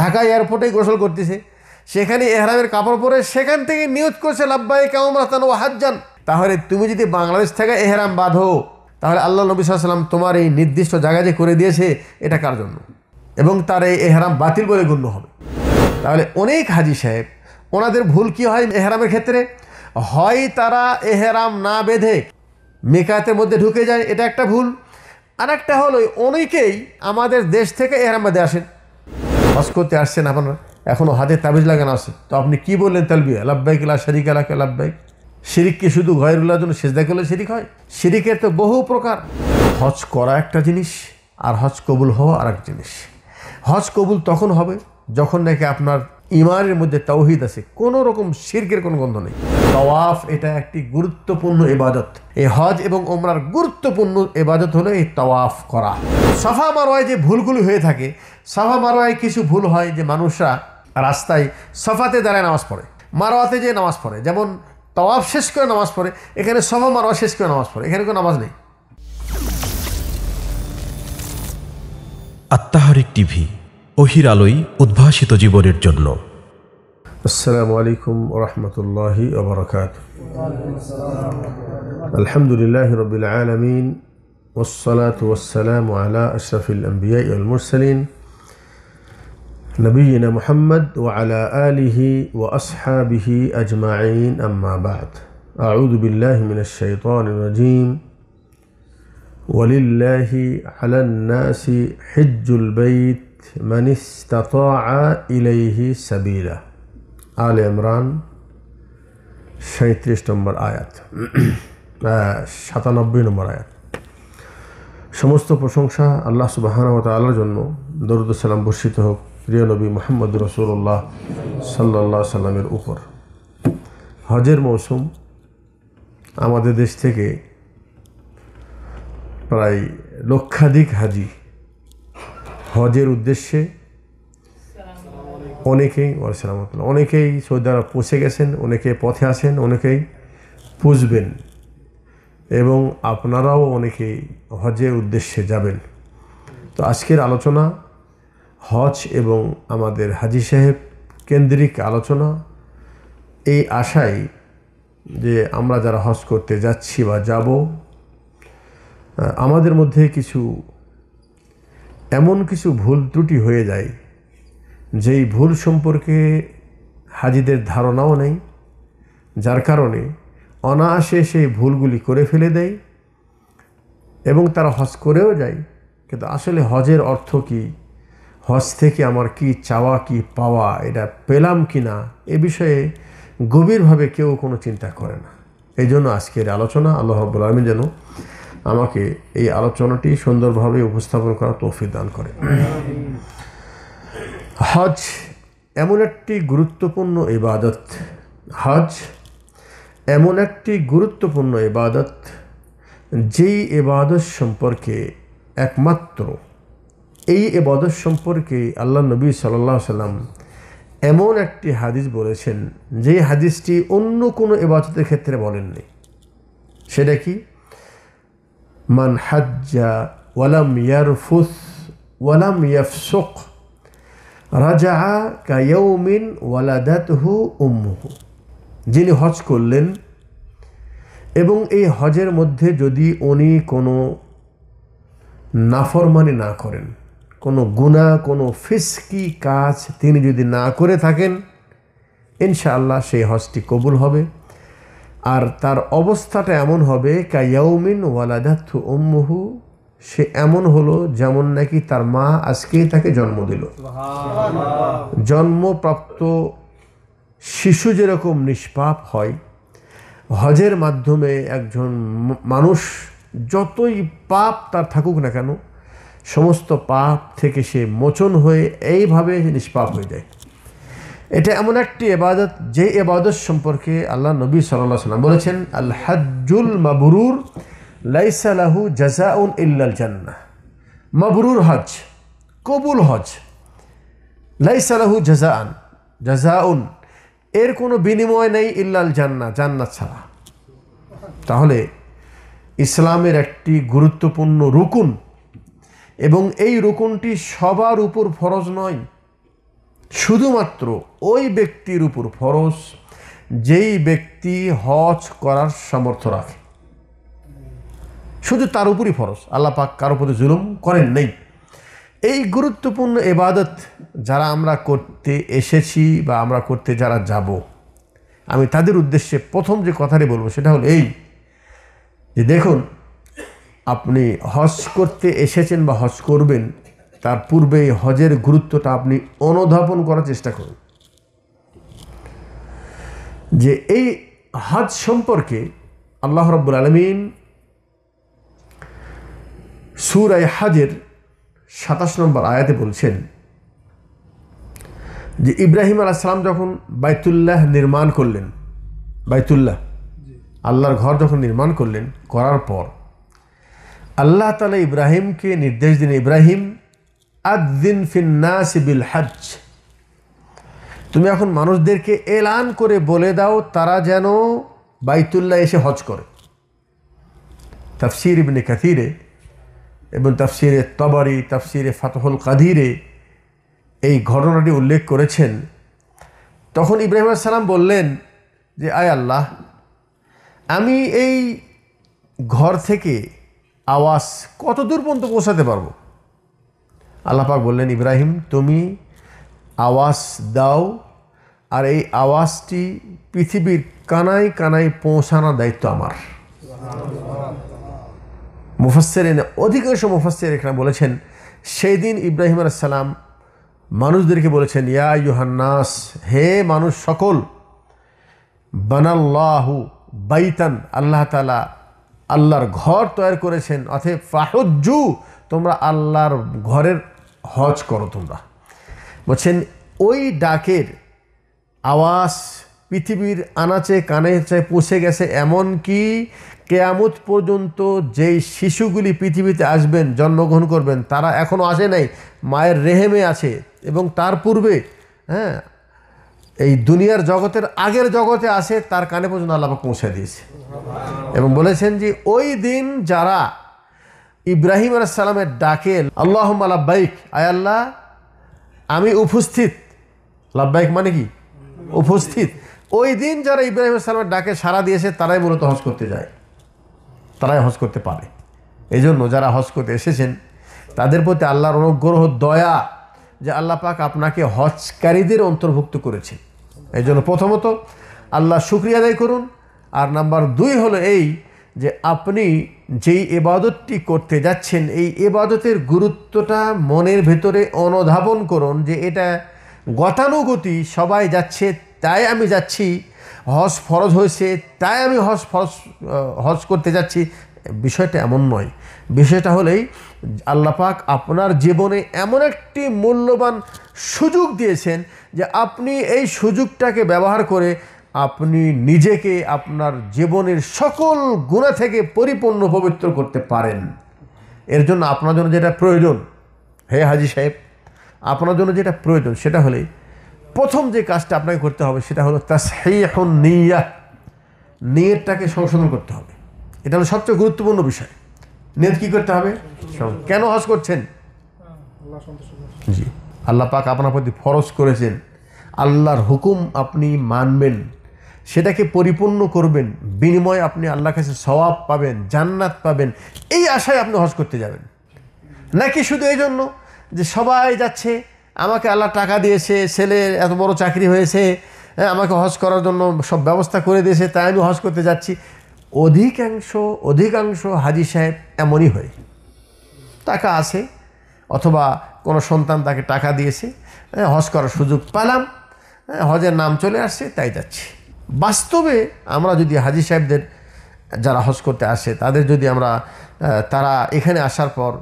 ঢাকা এয়ারপোর্টে গোসল করতেছে সেখানে এহরামের কাপড় পরে সেখান থেকে নিয়োগ করছে লাব্বাই কেমন রাস্তান ও হাজান তাহলে তুমি যদি বাংলাদেশ থেকে এহরাম বাঁধো তাহলে আল্লাহ নবী সাল্লাম তোমার এই নির্দিষ্ট জায়গা যে করে দিয়েছে এটা কার জন্য এবং তার এই এহরাম বাতিল বলে গণ্য হবে তাহলে অনেক হাজি সাহেব ওনাদের ভুল কি হয় এহরামের ক্ষেত্রে হয় তারা এহরাম না বেঁধে মেকাতের মধ্যে ঢুকে যায় এটা একটা ভুল আর একটা হলো অনেকেই আমাদের দেশ থেকে এহরাম বেঁধে আসেন হজ করতে আসছেন আপনার এখনও হাতে তাবিজ লাগানো আছে তো আপনি কি বললেন তালবিয়া আল্লাহবাইক আল্লাহ শারিক আলাকে আল্লাহবাইক শিরিককে শুধু শুধু ঘয়েরুল্লাহ জন্য সেজদা করলে শিরিক হয় শিরিকের তো বহু প্রকার হজ করা একটা জিনিস আর হজ কবুল হওয়া আর এক জিনিস হজ কবুল তখন হবে যখন নাকি আপনার ইমানের মধ্যে তৌহিদ আছে কোনো রকম শির্কের কোনো গন্ধ নেই তওয়াফ এটা একটি গুরুত্বপূর্ণ এবাদত এই হজ এবং ওমরার গুরুত্বপূর্ণ এবাদত হলো এই তওয়াফ করা সাফা মারোয়ায় যে ভুলগুলি হয়ে থাকে সাফা মারোয়ায় কিছু ভুল হয় যে মানুষরা রাস্তায় সাফাতে দাঁড়ায় নামাজ পড়ে মারোয়াতে যে নামাজ পড়ে যেমন তওয়াফ শেষ করে নামাজ পড়ে এখানে সাফা মারোয়া শেষ করে নামাজ পড়ে এখানে কোনো নামাজ নেই আত্মাহারিক টিভি অহির আলোই উদ্ভাসিত জীবনের জন্য আসসালামু আলাইকুম وبركاته الحمد لله رب العالمين والصلاة والسلام على أشرف الأنبياء والمرسلين نبينا محمد وعلى آله وأصحابه أجمعين أما بعد أعوذ بالله من الشيطان الرجيم ولله على الناس حج البيت মানিস্তাতা ইলাইহি সাবিলা আল ইমরান সাঁত্রিশ নম্বর আয়াত সাতানব্বই নম্বর আয়াত সমস্ত প্রশংসা আল্লাহ সুবাহানবত আল্লাহর জন্য দরুদুসাল্লাম বর্ষিত হোক প্রিয় নবী মোহাম্মদ রসুল্লাহ সাল্লাহ সাল্লামের উপর হজের মৌসুম আমাদের দেশ থেকে প্রায় লক্ষাধিক হাজি হজের উদ্দেশ্যে অনেকেই ওয়ালাইসালামতুল্লাহ অনেকেই সৌদারা পৌঁছে গেছেন অনেকে পথে আসেন অনেকেই পুষবেন এবং আপনারাও অনেকেই হজের উদ্দেশ্যে যাবেন তো আজকের আলোচনা হজ এবং আমাদের হাজি সাহেব কেন্দ্রিক আলোচনা এই আশাই যে আমরা যারা হজ করতে যাচ্ছি বা যাব আমাদের মধ্যে কিছু এমন কিছু ভুল ত্রুটি হয়ে যায় যেই ভুল সম্পর্কে হাজিদের ধারণাও নেই যার কারণে অনায়াসে সেই ভুলগুলি করে ফেলে দেয় এবং তারা হজ করেও যায় কিন্তু আসলে হজের অর্থ কি হজ থেকে আমার কি চাওয়া কি পাওয়া এটা পেলাম কি না এ বিষয়ে গভীরভাবে কেউ কোনো চিন্তা করে না এই জন্য আজকের আলোচনা আল্লাহ রব্বুল আলমী যেন আমাকে এই আলোচনাটি সুন্দরভাবে উপস্থাপন করার তৌফি দান করে হজ এমন একটি গুরুত্বপূর্ণ ইবাদত হজ এমন একটি গুরুত্বপূর্ণ ইবাদত যেই এবাদত সম্পর্কে একমাত্র এই এবাদত সম্পর্কে আল্লাহ নবী সাল্লাহ সাল্লাম এমন একটি হাদিস বলেছেন যে হাদিসটি অন্য কোনো এবাদতের ক্ষেত্রে বলেননি সেটা কি মান হাজ্জা ওয়ালাম ইয়ারফুস ওয়ালাম ইয়াফসুক রাজা কায়ৌমিন ওয়ালাদাতহু উম্মুহু যিনি হজ করলেন এবং এই হজের মধ্যে যদি উনি কোনো নাফরমানি না করেন কোনো গুণা কোনো ফিসকি কাজ তিনি যদি না করে থাকেন ইনশাআল্লাহ সেই হজটি কবুল হবে আর তার অবস্থাটা এমন হবে কাইয়াউমিন ওয়ালাদাত উম্মুহু সে এমন হলো যেমন নাকি তার মা আজকে তাকে জন্ম দিল জন্মপ্রাপ্ত শিশু যেরকম নিষ্পাপ হয় হজের মাধ্যমে একজন মানুষ যতই পাপ তার থাকুক না কেন সমস্ত পাপ থেকে সে মোচন হয়ে এইভাবে নিষ্পাপ হয়ে যায় এটা এমন একটি এবাদত যে এবাদত সম্পর্কে আল্লাহ নবী সাল্লাহ সাল্লাম বলেছেন আল হাজুল মাবরুর লাইসালাহু জাজাউন ইল্লাল জান্না মাবরুর হজ কবুল হজ লাইসালাহু জাজাআন জাজাউন এর কোনো বিনিময় নেই ইল্লাল জান্না জান্নাত ছাড়া তাহলে ইসলামের একটি গুরুত্বপূর্ণ রুকুন এবং এই রুকুনটি সবার উপর ফরজ নয় শুধুমাত্র ওই ব্যক্তির উপর ফরজ যেই ব্যক্তি হজ করার সামর্থ্য রাখে শুধু তার উপরই ফরজ আল্লাহ পাক কারো প্রতি জুলুম করেন নেই এই গুরুত্বপূর্ণ এবাদত যারা আমরা করতে এসেছি বা আমরা করতে যারা যাব আমি তাদের উদ্দেশ্যে প্রথম যে কথাটি বলবো সেটা হলো এই যে দেখুন আপনি হজ করতে এসেছেন বা হজ করবেন তার পূর্বে এই হজের গুরুত্বটা আপনি অনুধাবন করার চেষ্টা করুন যে এই হজ সম্পর্কে আল্লাহ রব্বুল আলমিন সুরাই হাজের সাতাশ নম্বর আয়াতে বলছেন যে ইব্রাহিম আলাহ সালাম যখন বাইতুল্লাহ নির্মাণ করলেন বাইতুল্লাহ আল্লাহর ঘর যখন নির্মাণ করলেন করার পর আল্লাহ তালা ইব্রাহিমকে নির্দেশ দিন ইব্রাহিম আদিন ফিন্নাসিবিল বিল হাজ তুমি এখন মানুষদেরকে এলান করে বলে দাও তারা যেন বাইতুল্লাহ এসে হজ করে তাফসির ইবনে কাথিরে এবং তাফসিরে তবারি তাফসিরে ফাতহুল কাদিরে এই ঘটনাটি উল্লেখ করেছেন তখন ইব্রাহিম সালাম বললেন যে আয় আল্লাহ আমি এই ঘর থেকে আওয়াজ কত দূর পর্যন্ত পৌঁছাতে পারবো আল্লাপাক বললেন ইব্রাহিম তুমি আওয়াজ দাও আর এই আওয়াজটি পৃথিবীর কানাই কানাই পৌঁছানোর দায়িত্ব আমার মুফাসের অধিকাংশ মুফাসের এখানে বলেছেন সেই দিন ইব্রাহিম সালাম মানুষদেরকে বলেছেন ইয়া ইউহান্নাস হে মানুষ সকল বানাল্লাহু বাইতান আল্লাহ তালা আল্লাহর ঘর তৈরি করেছেন অথে ফাহুজ্জু তোমরা আল্লাহর ঘরের হজ করো তোমরা বলছেন ওই ডাকের আওয়াজ পৃথিবীর আনাচে কানে পৌঁছে গেছে এমন কি কেয়ামত পর্যন্ত যেই শিশুগুলি পৃথিবীতে আসবেন জন্মগ্রহণ করবেন তারা এখনও আসে নাই মায়ের রেহেমে আছে এবং তার পূর্বে হ্যাঁ এই দুনিয়ার জগতের আগের জগতে আসে তার কানে পর্যন্ত আল্লাহ পৌঁছে দিয়েছে এবং বলেছেন যে ওই দিন যারা ইব্রাহিম আলাইসালামের ডাকে আল্লাহ লাব্বাইক আয় আল্লাহ আমি উপস্থিত লাব্বাইক মানে কি উপস্থিত ওই দিন যারা ইব্রাহিম সালামের ডাকে সারা দিয়েছে তারাই মূলত হজ করতে যায় তারাই হজ করতে পারে এই জন্য যারা হজ করতে এসেছেন তাদের প্রতি আল্লাহর অনুগ্রহ দয়া যে আল্লাহ পাক আপনাকে হজকারীদের অন্তর্ভুক্ত করেছে এই জন্য প্রথমত আল্লাহ শুক্রিয়া আদায় করুন আর নাম্বার দুই হলো এই যে আপনি যেই এবাদতটি করতে যাচ্ছেন এই এবাদতের গুরুত্বটা মনের ভেতরে অনুধাবন করুন যে এটা গতানুগতি সবাই যাচ্ছে তাই আমি যাচ্ছি হজ ফরজ হয়েছে তাই আমি হস ফরজ হজ করতে যাচ্ছি বিষয়টা এমন নয় বিষয়টা হলেই আল্লাপাক আপনার জীবনে এমন একটি মূল্যবান সুযোগ দিয়েছেন যে আপনি এই সুযোগটাকে ব্যবহার করে আপনি নিজেকে আপনার জীবনের সকল গুণা থেকে পরিপূর্ণ পবিত্র করতে পারেন এর জন্য আপনার জন্য যেটা প্রয়োজন হে হাজি সাহেব আপনার জন্য যেটা প্রয়োজন সেটা হলে প্রথম যে কাজটা আপনাকে করতে হবে সেটা হলো তা এখন নিয়া নিয়েরটাকে সংশোধন করতে হবে এটা হলো সবচেয়ে গুরুত্বপূর্ণ বিষয় নিয়ত কী করতে হবে কেন হজ করছেন জি আল্লাহ পাক আপনার প্রতি ফরজ করেছেন আল্লাহর হুকুম আপনি মানবেন সেটাকে পরিপূর্ণ করবেন বিনিময়ে আপনি আল্লাহর কাছে স্বভাব পাবেন জান্নাত পাবেন এই আশায় আপনি হজ করতে যাবেন নাকি শুধু এই জন্য যে সবাই যাচ্ছে আমাকে আল্লাহ টাকা দিয়েছে ছেলে এত বড় চাকরি হয়েছে হ্যাঁ, আমাকে হজ করার জন্য সব ব্যবস্থা করে দিয়েছে তাই আমি হজ করতে যাচ্ছি অধিকাংশ অধিকাংশ হাজি সাহেব এমনই হয় টাকা আছে অথবা কোনো সন্তান তাকে টাকা দিয়েছে হ্যাঁ, হজ করার সুযোগ পেলাম হ্যাঁ, হজের নাম চলে আসছে তাই যাচ্ছি বাস্তবে আমরা যদি হাজি সাহেবদের যারা হজ করতে আসে তাদের যদি আমরা তারা এখানে আসার পর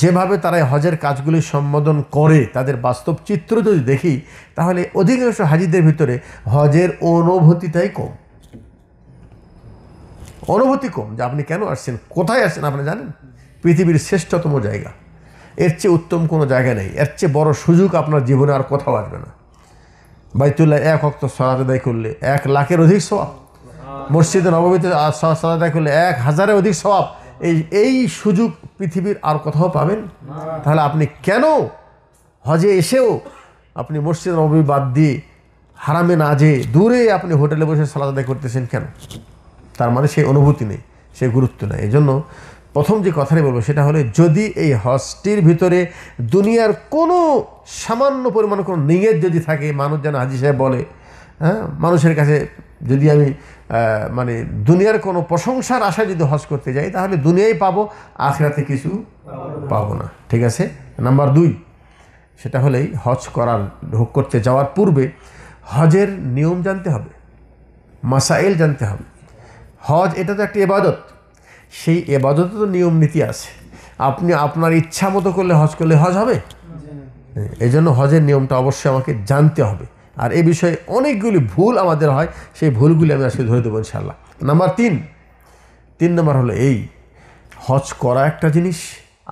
যেভাবে তারা হজের কাজগুলি সম্বোধন করে তাদের বাস্তব চিত্র যদি দেখি তাহলে অধিকাংশ হাজিদের ভিতরে হজের অনুভূতিটাই কম অনুভূতি কম যে আপনি কেন আসছেন কোথায় আসছেন আপনি জানেন পৃথিবীর শ্রেষ্ঠতম জায়গা এর চেয়ে উত্তম কোনো জায়গা নেই এর চেয়ে বড় সুযোগ আপনার জীবনে আর কোথাও আসবে না বাইতুল্লাহ এক অক্ত সলাত আদায় করলে এক লাখের অধিক স্বভাব মসজিদে নবমীতে সলাত আদায় করলে এক হাজারের অধিক স্বভাব এই এই সুযোগ পৃথিবীর আর কোথাও পাবেন তাহলে আপনি কেন হজে এসেও আপনি মসজিদ নবী বাদ দিয়ে হারামে না যেয়ে দূরে আপনি হোটেলে বসে সালাদ আদায় করতেছেন কেন তার মানে সেই অনুভূতি নেই সেই গুরুত্ব নেই এই জন্য প্রথম যে কথাটি বলবো সেটা হলো যদি এই হজটির ভিতরে দুনিয়ার কোনো সামান্য পরিমাণ কোনো নিঙের যদি থাকে মানুষ যেন হাজি সাহেব বলে হ্যাঁ মানুষের কাছে যদি আমি মানে দুনিয়ার কোনো প্রশংসার আশায় যদি হজ করতে যাই তাহলে দুনিয়ায় পাবো আখরাতে কিছু পাবো না ঠিক আছে নাম্বার দুই সেটা হলেই হজ করার করতে যাওয়ার পূর্বে হজের নিয়ম জানতে হবে মাসাইল জানতে হবে হজ এটা তো একটি এবাদত সেই এবাদতে তো নিয়ম নীতি আছে আপনি আপনার ইচ্ছা মতো করলে হজ করলে হজ হবে এই জন্য হজের নিয়মটা অবশ্যই আমাকে জানতে হবে আর এ বিষয়ে অনেকগুলি ভুল আমাদের হয় সেই ভুলগুলি আমি আজকে ধরে দেবো ইনশাল্লাহ নাম্বার তিন তিন নম্বর হলো এই হজ করা একটা জিনিস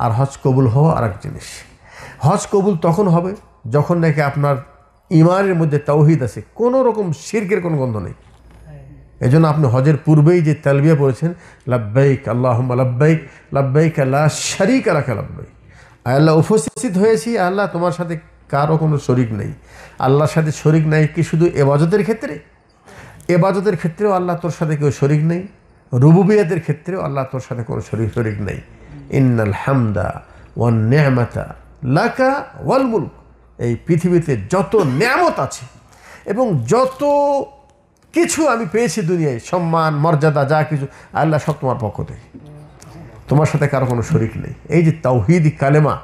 আর হজ কবুল হওয়া আর এক জিনিস হজ কবুল তখন হবে যখন নাকি আপনার ইমানের মধ্যে তৌহিদ আছে কোনো রকম শির্কের কোনো গন্ধ নেই এজন্য আপনি হজের পূর্বেই যে তালবিয়া পড়েছেন লাব্বাইক আল্লাহ লাব্বাইক লাব্বাইক আল্লাহ শারিক আলাকা লাব্বাইক আল্লাহ উপস্থিত হয়েছি আল্লাহ তোমার সাথে কারো কোনো শরিক নেই আল্লাহর সাথে শরিক নাই কি শুধু এবাজতের ক্ষেত্রে এবাজতের ক্ষেত্রেও আল্লাহ তোর সাথে কেউ শরিক নেই রুবুবিয়াদের ক্ষেত্রেও আল্লাহ তোর সাথে কোনো শরিক শরিক নেই ইন্নাল হামদা ওয়ান ন্যামাতা লাকা ওয়াল মুলক এই পৃথিবীতে যত ন্যামত আছে এবং যত কিছু আমি পেয়েছি দুনিয়ায় সম্মান মর্যাদা যা কিছু আল্লাহ সব তোমার পক্ষ থেকে তোমার সাথে কারো কোনো শরিক নেই এই যে তাওহিদ কালেমা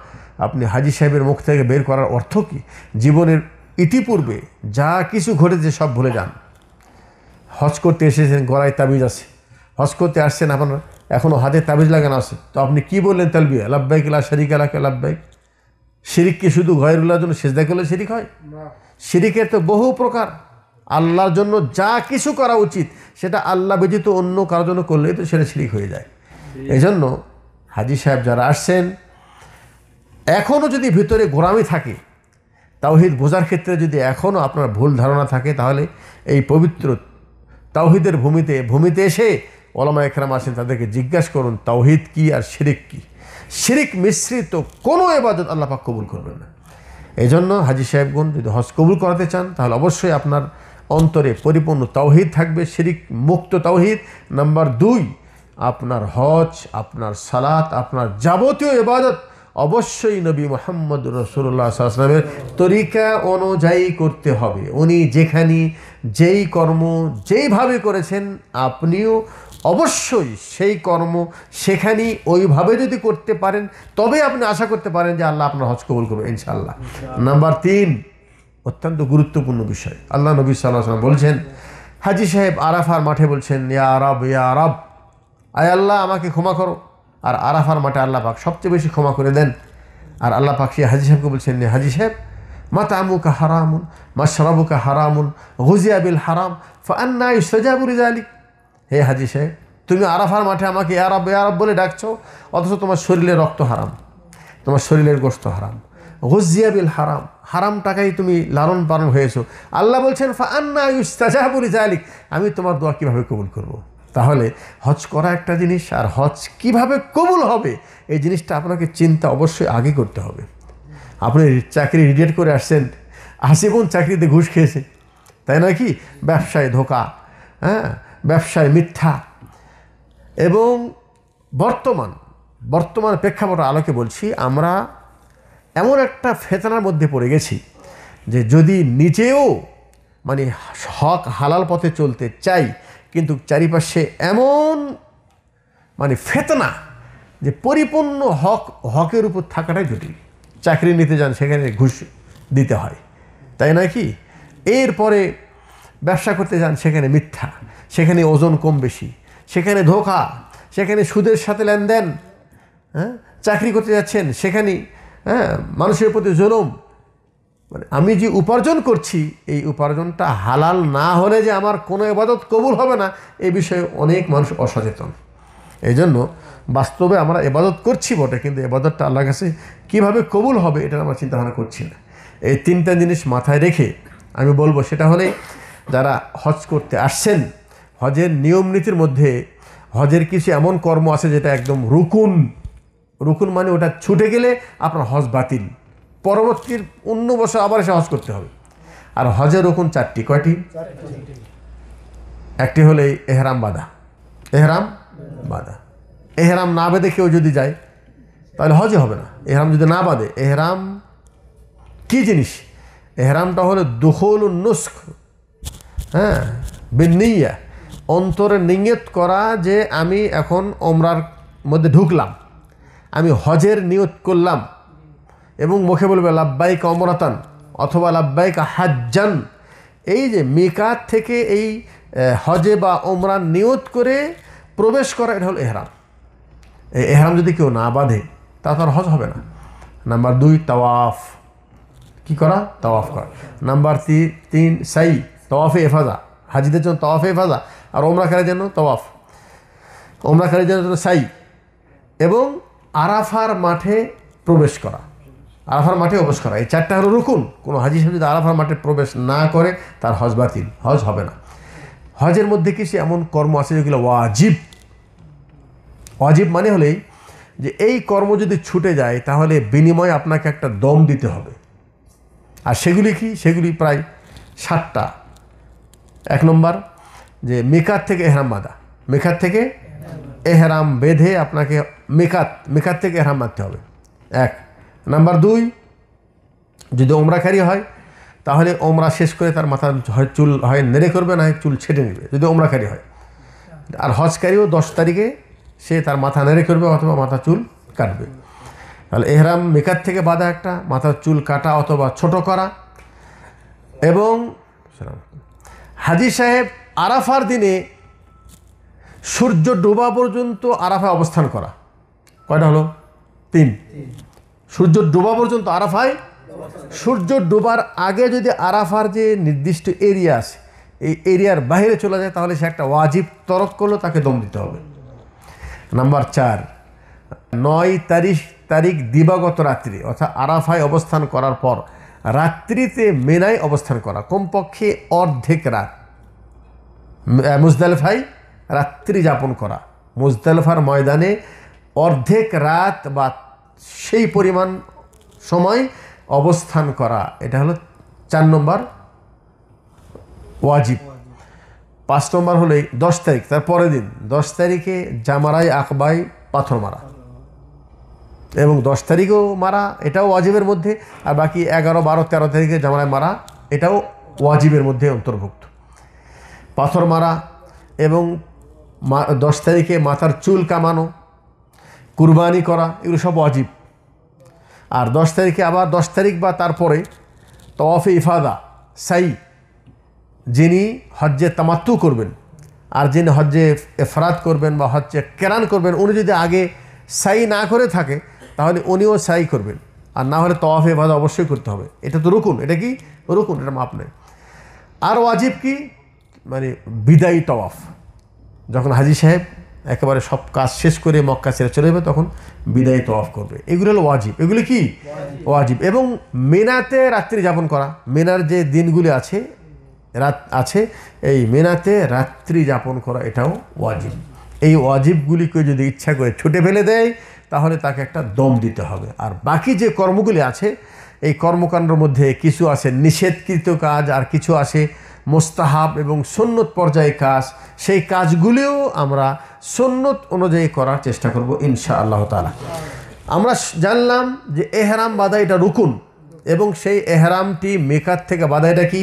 আপনি হাজি সাহেবের মুখ থেকে বের করার অর্থ কি জীবনের ইতিপূর্বে যা কিছু ঘটেছে সব ভুলে যান হজ করতে এসেছেন গড়ায় তাবিজ আছে হজ করতে আসছেন আপনার এখনও হাতে তাবিজ লাগানো আছে তো আপনি কি বললেন তালবি লাভবাইক লা শারিক আলাকে লাভবাইক শিরিক শিরিককে শুধু উল্লার জন্য শেষ দেখলে শিরিক হয় শিরিকের তো বহু প্রকার আল্লাহর জন্য যা কিছু করা উচিত সেটা আল্লাহ ব্যতীত অন্য কারোর জন্য করলেই তো সেটা শিরিক হয়ে যায় এই জন্য হাজি সাহেব যারা আসছেন এখনও যদি ভিতরে গোরামি থাকে তাওহিদ বোঝার ক্ষেত্রে যদি এখনও আপনার ভুল ধারণা থাকে তাহলে এই পবিত্র তাওহিদের ভূমিতে ভূমিতে এসে ওলামা এখরাম আসেন তাদেরকে জিজ্ঞাসা করুন তাওহিদ কি আর শিরিক কি শিরিক মিশ্রিত কোনো এবাদত পাক কবুল করবে না এই জন্য হাজি সাহেবগুন যদি হজ কবুল করাতে চান তাহলে অবশ্যই আপনার অন্তরে পরিপূর্ণ তাওহিদ থাকবে শিরিক মুক্ত তাওহিদ নাম্বার দুই আপনার হজ আপনার সালাত আপনার যাবতীয় এবাদত অবশ্যই নবী মোহাম্মদ রসুল্লাহ আসলামের তরিকা অনুযায়ী করতে হবে উনি যেখানে যেই কর্ম যেইভাবে করেছেন আপনিও অবশ্যই সেই কর্ম সেখানেই ওইভাবে যদি করতে পারেন তবে আপনি আশা করতে পারেন যে আল্লাহ আপনার হজ কবুল করবে ইনশাল্লাহ নাম্বার তিন অত্যন্ত গুরুত্বপূর্ণ বিষয় আল্লাহ নবী সাল্লাহ বলছেন হাজি সাহেব আরাফার মাঠে বলছেন ইয়া আরব ইয়া আরব আয় আল্লাহ আমাকে ক্ষমা করো আর আরাফার মাঠে আল্লাহ পাক সবচেয়ে বেশি ক্ষমা করে দেন আর আল্লাহ পাক সে হাজি সাহেবকে বলছেন হাজি সাহেব তামুকা হারামুন সরাবুকা হারামুন গুজিয়া বিল হারাম ফান্নাই সজাবুরি জালিক হে হাজি সাহেব তুমি আরাফার মাঠে আমাকে এ আরব বলে ডাকছো অথচ তোমার শরীরে রক্ত হারাম তোমার শরীরের গোস্ত হারাম গুজিয়া হারাম হারাম টাকাই তুমি লালন পালন হয়েছো আল্লাহ বলছেন ফান্না ইউস্তাজাহাবুল জালিক আমি তোমার দোয়া কীভাবে কবুল করব। তাহলে হজ করা একটা জিনিস আর হজ কিভাবে কবুল হবে এই জিনিসটা আপনাকে চিন্তা অবশ্যই আগে করতে হবে আপনি চাকরি রিটায়ার করে আসছেন কোন চাকরিতে ঘুষ খেয়েছে তাই না কি ব্যবসায় ধোকা হ্যাঁ ব্যবসায় মিথ্যা এবং বর্তমান বর্তমান প্রেক্ষাপট আলোকে বলছি আমরা এমন একটা ফেতনার মধ্যে পড়ে গেছি যে যদি নিজেও মানে হক হালাল পথে চলতে চাই কিন্তু চারিপাশে এমন মানে ফেতনা যে পরিপূর্ণ হক হকের উপর থাকাটাই জরুরি চাকরি নিতে যান সেখানে ঘুষ দিতে হয় তাই না কি এরপরে ব্যবসা করতে যান সেখানে মিথ্যা সেখানে ওজন কম বেশি সেখানে ধোকা সেখানে সুদের সাথে লেনদেন হ্যাঁ চাকরি করতে যাচ্ছেন সেখানে হ্যাঁ মানুষের প্রতি জুলুম মানে আমি যে উপার্জন করছি এই উপার্জনটা হালাল না হলে যে আমার কোনো এবাদত কবুল হবে না এ বিষয়ে অনেক মানুষ অসচেতন এই জন্য বাস্তবে আমরা এবাদত করছি বটে কিন্তু এবাদতটা আল্লাহ কাছে কীভাবে কবুল হবে এটা আমরা চিন্তাভাবনা করছি না এই তিনটা জিনিস মাথায় রেখে আমি বলবো সেটা হলে যারা হজ করতে আসছেন হজের নিয়ম নীতির মধ্যে হজের কিছু এমন কর্ম আছে যেটা একদম রুকুন রুকুন মানে ওটা ছুটে গেলে আপনার হজ বাতিল পরবর্তীর অন্য বছর আবার এসে হজ করতে হবে আর হজে রুকুন চারটি কয়টি একটি হলে এহরাম বাঁধা এহরাম বাঁধা এহরাম না বেঁধে কেউ যদি যায় তাহলে হজে হবে না এহরাম যদি না বাঁধে এহরাম কি জিনিস এহরামটা হলো দুহল নুস্ক হ্যাঁ বিনিয়া অন্তরে নিয়ত করা যে আমি এখন ওমরার মধ্যে ঢুকলাম আমি হজের নিয়ত করলাম এবং মুখে বলবে লাব্বাইক অমরাতান অথবা লাব্বাইক হাজ্জান এই যে মেকাত থেকে এই হজে বা ওমরান নিয়ত করে প্রবেশ করা এটা হল এহরাম এই এহরাম যদি কেউ না বাঁধে তা তার হজ হবে না নাম্বার দুই তাওয়াফ কি করা তাওয়াফ করা নাম্বার তিন তিন সাই তওয়াফে এফাজা হাজিদের জন্য তওয়াফে এফাজা আর ওমরাকারের জন্য তওয়াফ ওমরাকারের জন্য সাই এবং আরাফার মাঠে প্রবেশ করা আরাফার মাঠে প্রবেশ করা এই চারটা হলো রুকুন কোনো হাজি সাহেব যদি আরাফার মাঠে প্রবেশ না করে তার হজ বাতিল হজ হবে না হজের মধ্যে কিছু এমন কর্ম আছে যেগুলো ওয়াজিব ওয়াজিব মানে হলেই যে এই কর্ম যদি ছুটে যায় তাহলে বিনিময়ে আপনাকে একটা দম দিতে হবে আর সেগুলি কি সেগুলি প্রায় সাতটা এক নম্বর যে মেকার থেকে এহরাম বাঁধা মেকার থেকে এহরাম বেঁধে আপনাকে মেকাত মেকাত থেকে এহরাম মারতে হবে এক নাম্বার দুই যদি ওমরাকারী হয় তাহলে ওমরা শেষ করে তার মাথা হয় চুল হয় নেড়ে করবে না চুল ছেটে নেবে যদি ওমরাকারী হয় আর হজকারীও দশ তারিখে সে তার মাথা নেড়ে করবে অথবা মাথা চুল কাটবে তাহলে এহরাম মেকাত থেকে বাঁধা একটা মাথার চুল কাটা অথবা ছোট করা এবং হাজি সাহেব আরাফার দিনে সূর্য ডোবা পর্যন্ত আরাফা অবস্থান করা কয়টা হলো তিন সূর্য ডোবা পর্যন্ত আরাফায় সূর্য ডোবার আগে যদি আরাফার যে নির্দিষ্ট এরিয়া আছে এই এরিয়ার বাইরে চলে যায় তাহলে সে একটা ওয়াজিব তরক করলো তাকে দম দিতে হবে নাম্বার চার নয় তারিখ তারিখ দিবাগত রাত্রি অর্থাৎ আরাফায় অবস্থান করার পর রাত্রিতে মেনায় অবস্থান করা কমপক্ষে অর্ধেক রাত মুজদালফাই রাত্রি যাপন করা মুজদালফার ময়দানে অর্ধেক রাত বা সেই পরিমাণ সময় অবস্থান করা এটা হলো চার নম্বর ওয়াজিব পাঁচ নম্বর হলো দশ তারিখ তার পরের দিন দশ তারিখে জামারাই আকবাই পাথর মারা এবং দশ তারিখেও মারা এটাও ওয়াজিবের মধ্যে আর বাকি এগারো বারো তেরো তারিখে জামারাই মারা এটাও ওয়াজিবের মধ্যে অন্তর্ভুক্ত পাথর মারা এবং দশ তারিখে মাথার চুল কামানো কুরবানি করা এগুলো সব অজীব আর দশ তারিখে আবার দশ তারিখ বা তারপরে তওয়াফে ইফাদা সাই যিনি হজ্জে তামাত্তু করবেন আর যিনি হজ্জে এফরাত করবেন বা হজ্জে কেরান করবেন উনি যদি আগে সাই না করে থাকে তাহলে উনিও সাই করবেন আর না হলে তওয়াফ ইফাদা অবশ্যই করতে হবে এটা তো রুকুন এটা কি রুকুন এটা মাপ নেই আর ওয়াজিব কি মানে বিদায়ী তওয়াফ যখন হাজি সাহেব একেবারে সব কাজ শেষ করে মক্কা ছেড়ে চলে যাবে তখন বিদায় তফ করবে এগুলো হলো ওয়াজিব এগুলো কি ওয়াজিব এবং মেনাতে রাত্রি যাপন করা মেনার যে দিনগুলি আছে রাত আছে এই মেনাতে রাত্রি যাপন করা এটাও ওয়াজিব এই ওয়াজিবগুলিকে যদি ইচ্ছা করে ছুটে ফেলে দেয় তাহলে তাকে একটা দম দিতে হবে আর বাকি যে কর্মগুলি আছে এই কর্মকাণ্ডের মধ্যে কিছু আছে নিষেধকৃত কাজ আর কিছু আছে মোস্তাহাব এবং সন্ন্যত পর্যায়ে কাজ সেই কাজগুলিও আমরা সন্ন্যত অনুযায়ী করার চেষ্টা করব ইনশা আল্লাহ তালা আমরা জানলাম যে এহরাম বাদা এটা রুকুন এবং সেই এহরামটি মেকার থেকে বাদা এটা কি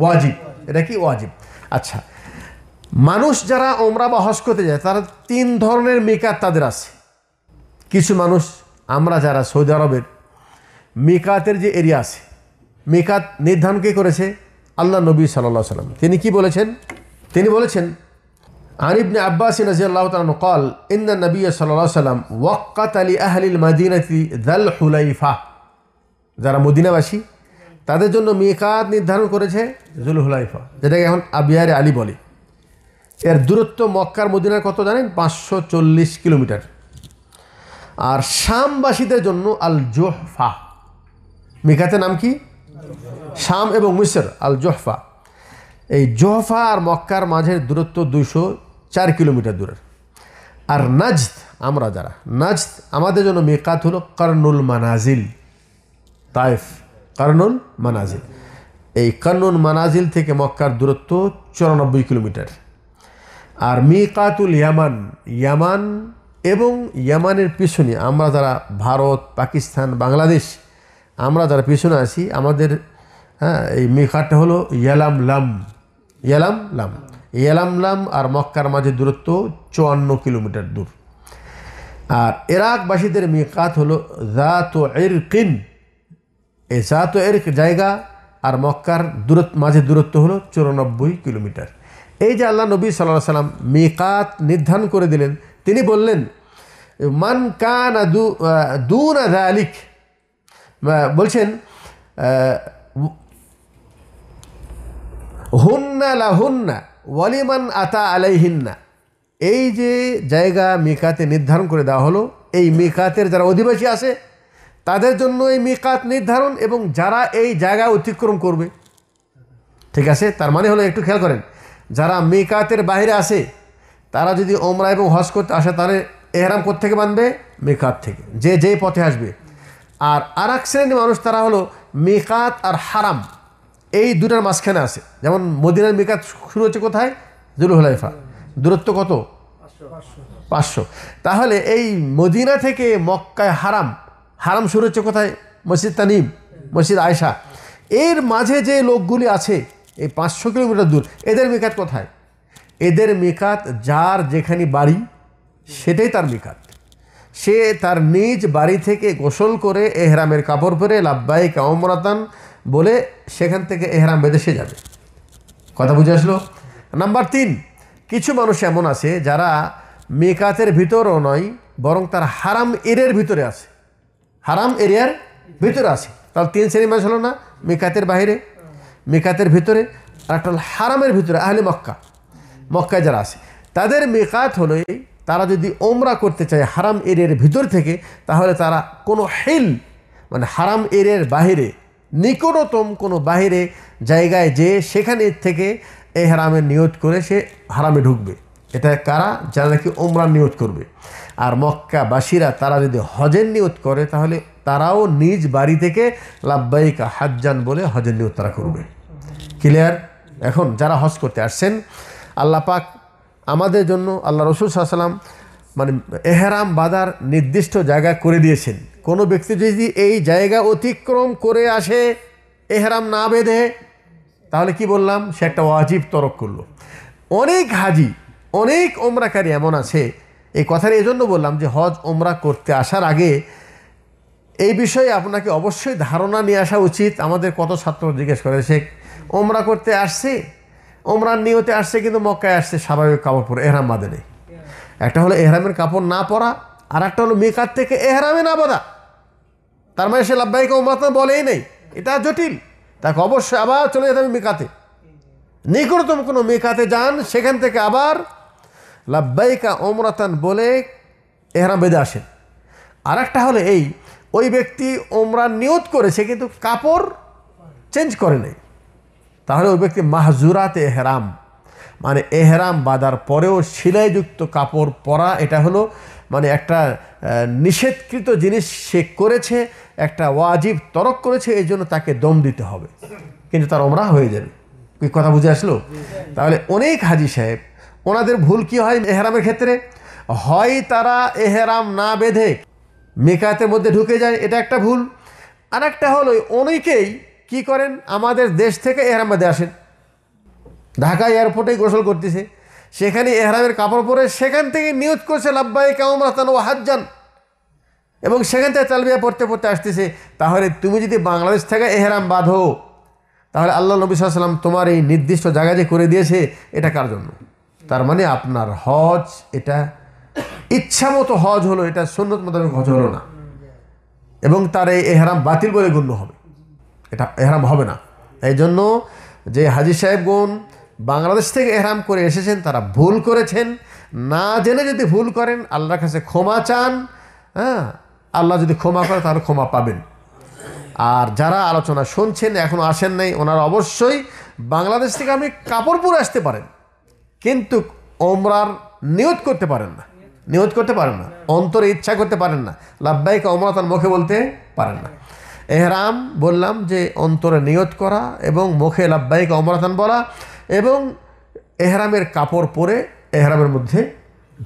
ওয়াজিব এটা কি ওয়াজিব আচ্ছা মানুষ যারা ওমরা বা হজ করতে যায় তারা তিন ধরনের মেকার তাদের আছে কিছু মানুষ আমরা যারা সৌদি আরবের মেকাতের যে এরিয়া আছে মেকাত নির্ধারণ কে করেছে আল্লাহ নবী সাল্লাহ সাল্লাম তিনি কি বলেছেন তিনি বলেছেন আনিবনে আব্বাস নজি আল্লাহ তালন কল ইন্দা নবী সাল্লাহ সাল্লাম ওয়াক্কাত আলী আহলিল মাদিনাতি দল হুলাইফা যারা মদিনাবাসী তাদের জন্য মেকাত নির্ধারণ করেছে জুল হুলাইফা যেটাকে এখন আবিয়ারে আলী বলে এর দূরত্ব মক্কার মদিনার কত জানেন পাঁচশো চল্লিশ কিলোমিটার আর শামবাসীদের জন্য আল জোহফা মেকাতের নাম কি শাম এবং মিসর আল জোহফা এই জোহফা আর মক্কার মাঝের দূরত্ব দুশো চার কিলোমিটার দূরের আর নাজদ আমরা যারা নাজদ আমাদের জন্য মেকাত হলো Qarnul Manazil Taif Qarnul Manazil এই কর্নুল মানাজিল থেকে মক্কার দূরত্ব চুরানব্বই কিলোমিটার আর মিকাতুল ইয়ামান ইয়ামান এবং ইয়ামানের পিছনে আমরা যারা ভারত পাকিস্তান বাংলাদেশ আমরা যারা পিছনে আছি আমাদের হ্যাঁ এই মিকাটটা হলো ইয়ালাম লাম ইয়ালাম লাম ইয়ালাম লাম আর মক্কার মাঝে দূরত্ব চুয়ান্ন কিলোমিটার দূর আর এরাকবাসীদের মিকাত হলো জাত এরকিন এই জাত এরক জায়গা আর মক্কার দূরত্ব মাঝে দূরত্ব হলো চুরানব্বই কিলোমিটার এই যে আল্লাহ নবী সাল্লাহ সাল্লাম মিকাত নির্ধারণ করে দিলেন তিনি বললেন মান কান দু দুনা আলিক বলছেন হুন্না হুন্না ওয়ালিমান আতা আলাইহিন্না এই যে জায়গা মিকাতে নির্ধারণ করে দেওয়া হলো এই মিকাতের যারা অধিবাসী আছে তাদের জন্য এই মিকাত নির্ধারণ এবং যারা এই জায়গা অতিক্রম করবে ঠিক আছে তার মানে হলো একটু খেয়াল করেন যারা মিকাতের বাইরে আসে তারা যদি ওমরা এবং হস করতে আসে তাহলে এহরাম থেকে বানবে মেকাত থেকে যে যে পথে আসবে আর আর এক শ্রেণীর মানুষ তারা হলো মেকাত আর হারাম এই দুটার মাঝখানে আছে যেমন মদিনার মেকাত শুরু হচ্ছে কোথায় জুলুহলাইফা দূরত্ব কত পাঁচশো তাহলে এই মদিনা থেকে মক্কায় হারাম হারাম শুরু হচ্ছে কোথায় মসজিদ তানিম মসজিদ আয়সা এর মাঝে যে লোকগুলি আছে এই পাঁচশো কিলোমিটার দূর এদের মেকাত কোথায় এদের মেকাত যার যেখানে বাড়ি সেটাই তার মেকাত সে তার নিজ বাড়ি থেকে গোসল করে এহরামের কাপড় পরে লাভবাহিক অমরাতান বলে সেখান থেকে এহরাম বেদেশে যাবে কথা বুঝে আসলো নাম্বার তিন কিছু মানুষ এমন আছে যারা মেকাতের ভিতরও নয় বরং তার হারাম এরিয়ার ভিতরে আছে হারাম এরিয়ার ভিতরে আছে তাহলে তিন শ্রেণী মানুষ হলো না মেকাতের বাহিরে মেকাতের ভিতরে আর একটা হারামের ভিতরে আহলে মক্কা মক্কায় যারা আছে তাদের মেকাত হলোই তারা যদি ওমরা করতে চায় হারাম এরিয়ার ভিতর থেকে তাহলে তারা কোনো হিল মানে হারাম এরিয়ার বাহিরে নিকটতম কোনো বাহিরে জায়গায় যে সেখানে থেকে এই হারামের নিয়ত করে সে হারামে ঢুকবে এটা কারা যারা নাকি ওমরা নিয়ত করবে আর মক্কাবাসীরা তারা যদি হজের নিয়ত করে তাহলে তারাও নিজ বাড়ি থেকে লাভবাহিকা হাজান বলে হজের নিয়ত তারা করবে ক্লিয়ার এখন যারা হজ করতে আসছেন আল্লাপাক আমাদের জন্য আল্লাহ রসুল সাল্লাম মানে এহেরাম বাঁধার নির্দিষ্ট জায়গা করে দিয়েছেন কোনো ব্যক্তি যদি এই জায়গা অতিক্রম করে আসে এহেরাম না বেঁধে তাহলে কি বললাম সে একটা ওয়াজিব তরক করলো অনেক হাজি অনেক ওমরাকারী এমন আছে এই কথার এই জন্য বললাম যে হজ ওমরা করতে আসার আগে এই বিষয়ে আপনাকে অবশ্যই ধারণা নিয়ে আসা উচিত আমাদের কত ছাত্র জিজ্ঞেস করে সে ওমরা করতে আসছে ওমরান নিয়তে আসছে কিন্তু মক্কায় আসছে স্বাভাবিক কাপড় পরে এহরাম বাদে নেই একটা হলো এহরামের কাপড় না পরা আর একটা হলো মেকার থেকে এহরামে না বাঁধা তার মানে সে লাভবাহিকে ওমরাত বলেই নেই এটা জটিল তাকে অবশ্যই আবার চলে যেতে হবে মেকাতে নিকটতম কোনো মেকাতে যান সেখান থেকে আবার লাভবাইকা ওমরাতান বলে এহরাম বেঁধে আসেন আর একটা হলো এই ওই ব্যক্তি ওমরা নিয়ত করেছে কিন্তু কাপড় চেঞ্জ করে নেই তাহলে ওই ব্যক্তি মাহজুরাতে এহরাম মানে এহরাম বাঁধার পরেও সিলাইযুক্ত কাপড় পরা এটা হলো মানে একটা নিষেধকৃত জিনিস সে করেছে একটা ওয়াজিব তরক করেছে এই জন্য তাকে দম দিতে হবে কিন্তু তার ওমরা হয়ে যাবে কি কথা বুঝে আসলো তাহলে অনেক হাজি সাহেব ওনাদের ভুল কি হয় এহরামের ক্ষেত্রে হয় তারা এহেরাম না বেঁধে মেকাতের মধ্যে ঢুকে যায় এটা একটা ভুল আর একটা হলো অনেকেই কি করেন আমাদের দেশ থেকে বাদে আসেন ঢাকা এয়ারপোর্টে গোসল করতেছে সেখানে এহরামের কাপড় পরে সেখান থেকে নিয়োগ করছে লাভবাই কাউম রাস্তান ও হাজান এবং সেখান থেকে তালবিয়া পড়তে পড়তে আসতেছে তাহলে তুমি যদি বাংলাদেশ থেকে এহরাম বাঁধো তাহলে আল্লাহ নবী সাল্লাম তোমার এই নির্দিষ্ট জায়গা যে করে দিয়েছে এটা কার জন্য তার মানে আপনার হজ এটা ইচ্ছা মতো হজ হলো এটা সন্ন্যত মতো হজ হলো না এবং তার এই এহরাম বাতিল বলে গণ্য হবে এটা এহরাম হবে না এই জন্য যে হাজি সাহেবগণ বাংলাদেশ থেকে এহরাম করে এসেছেন তারা ভুল করেছেন না জেনে যদি ভুল করেন আল্লাহর কাছে ক্ষমা চান হ্যাঁ আল্লাহ যদি ক্ষমা করে তাহলে ক্ষমা পাবেন আর যারা আলোচনা শুনছেন এখনও আসেন নাই ওনারা অবশ্যই বাংলাদেশ থেকে আপনি কাপড় পরে আসতে পারেন কিন্তু ওমরার নিয়ত করতে পারেন না নিয়ত করতে পারেন না অন্তরে ইচ্ছা করতে পারেন না লাভবাহিক তার মুখে বলতে পারেন না এহরাম বললাম যে অন্তরে নিয়ত করা এবং মুখে লাভবাহিক অমরাতন বলা এবং এহরামের কাপড় পরে এহরামের মধ্যে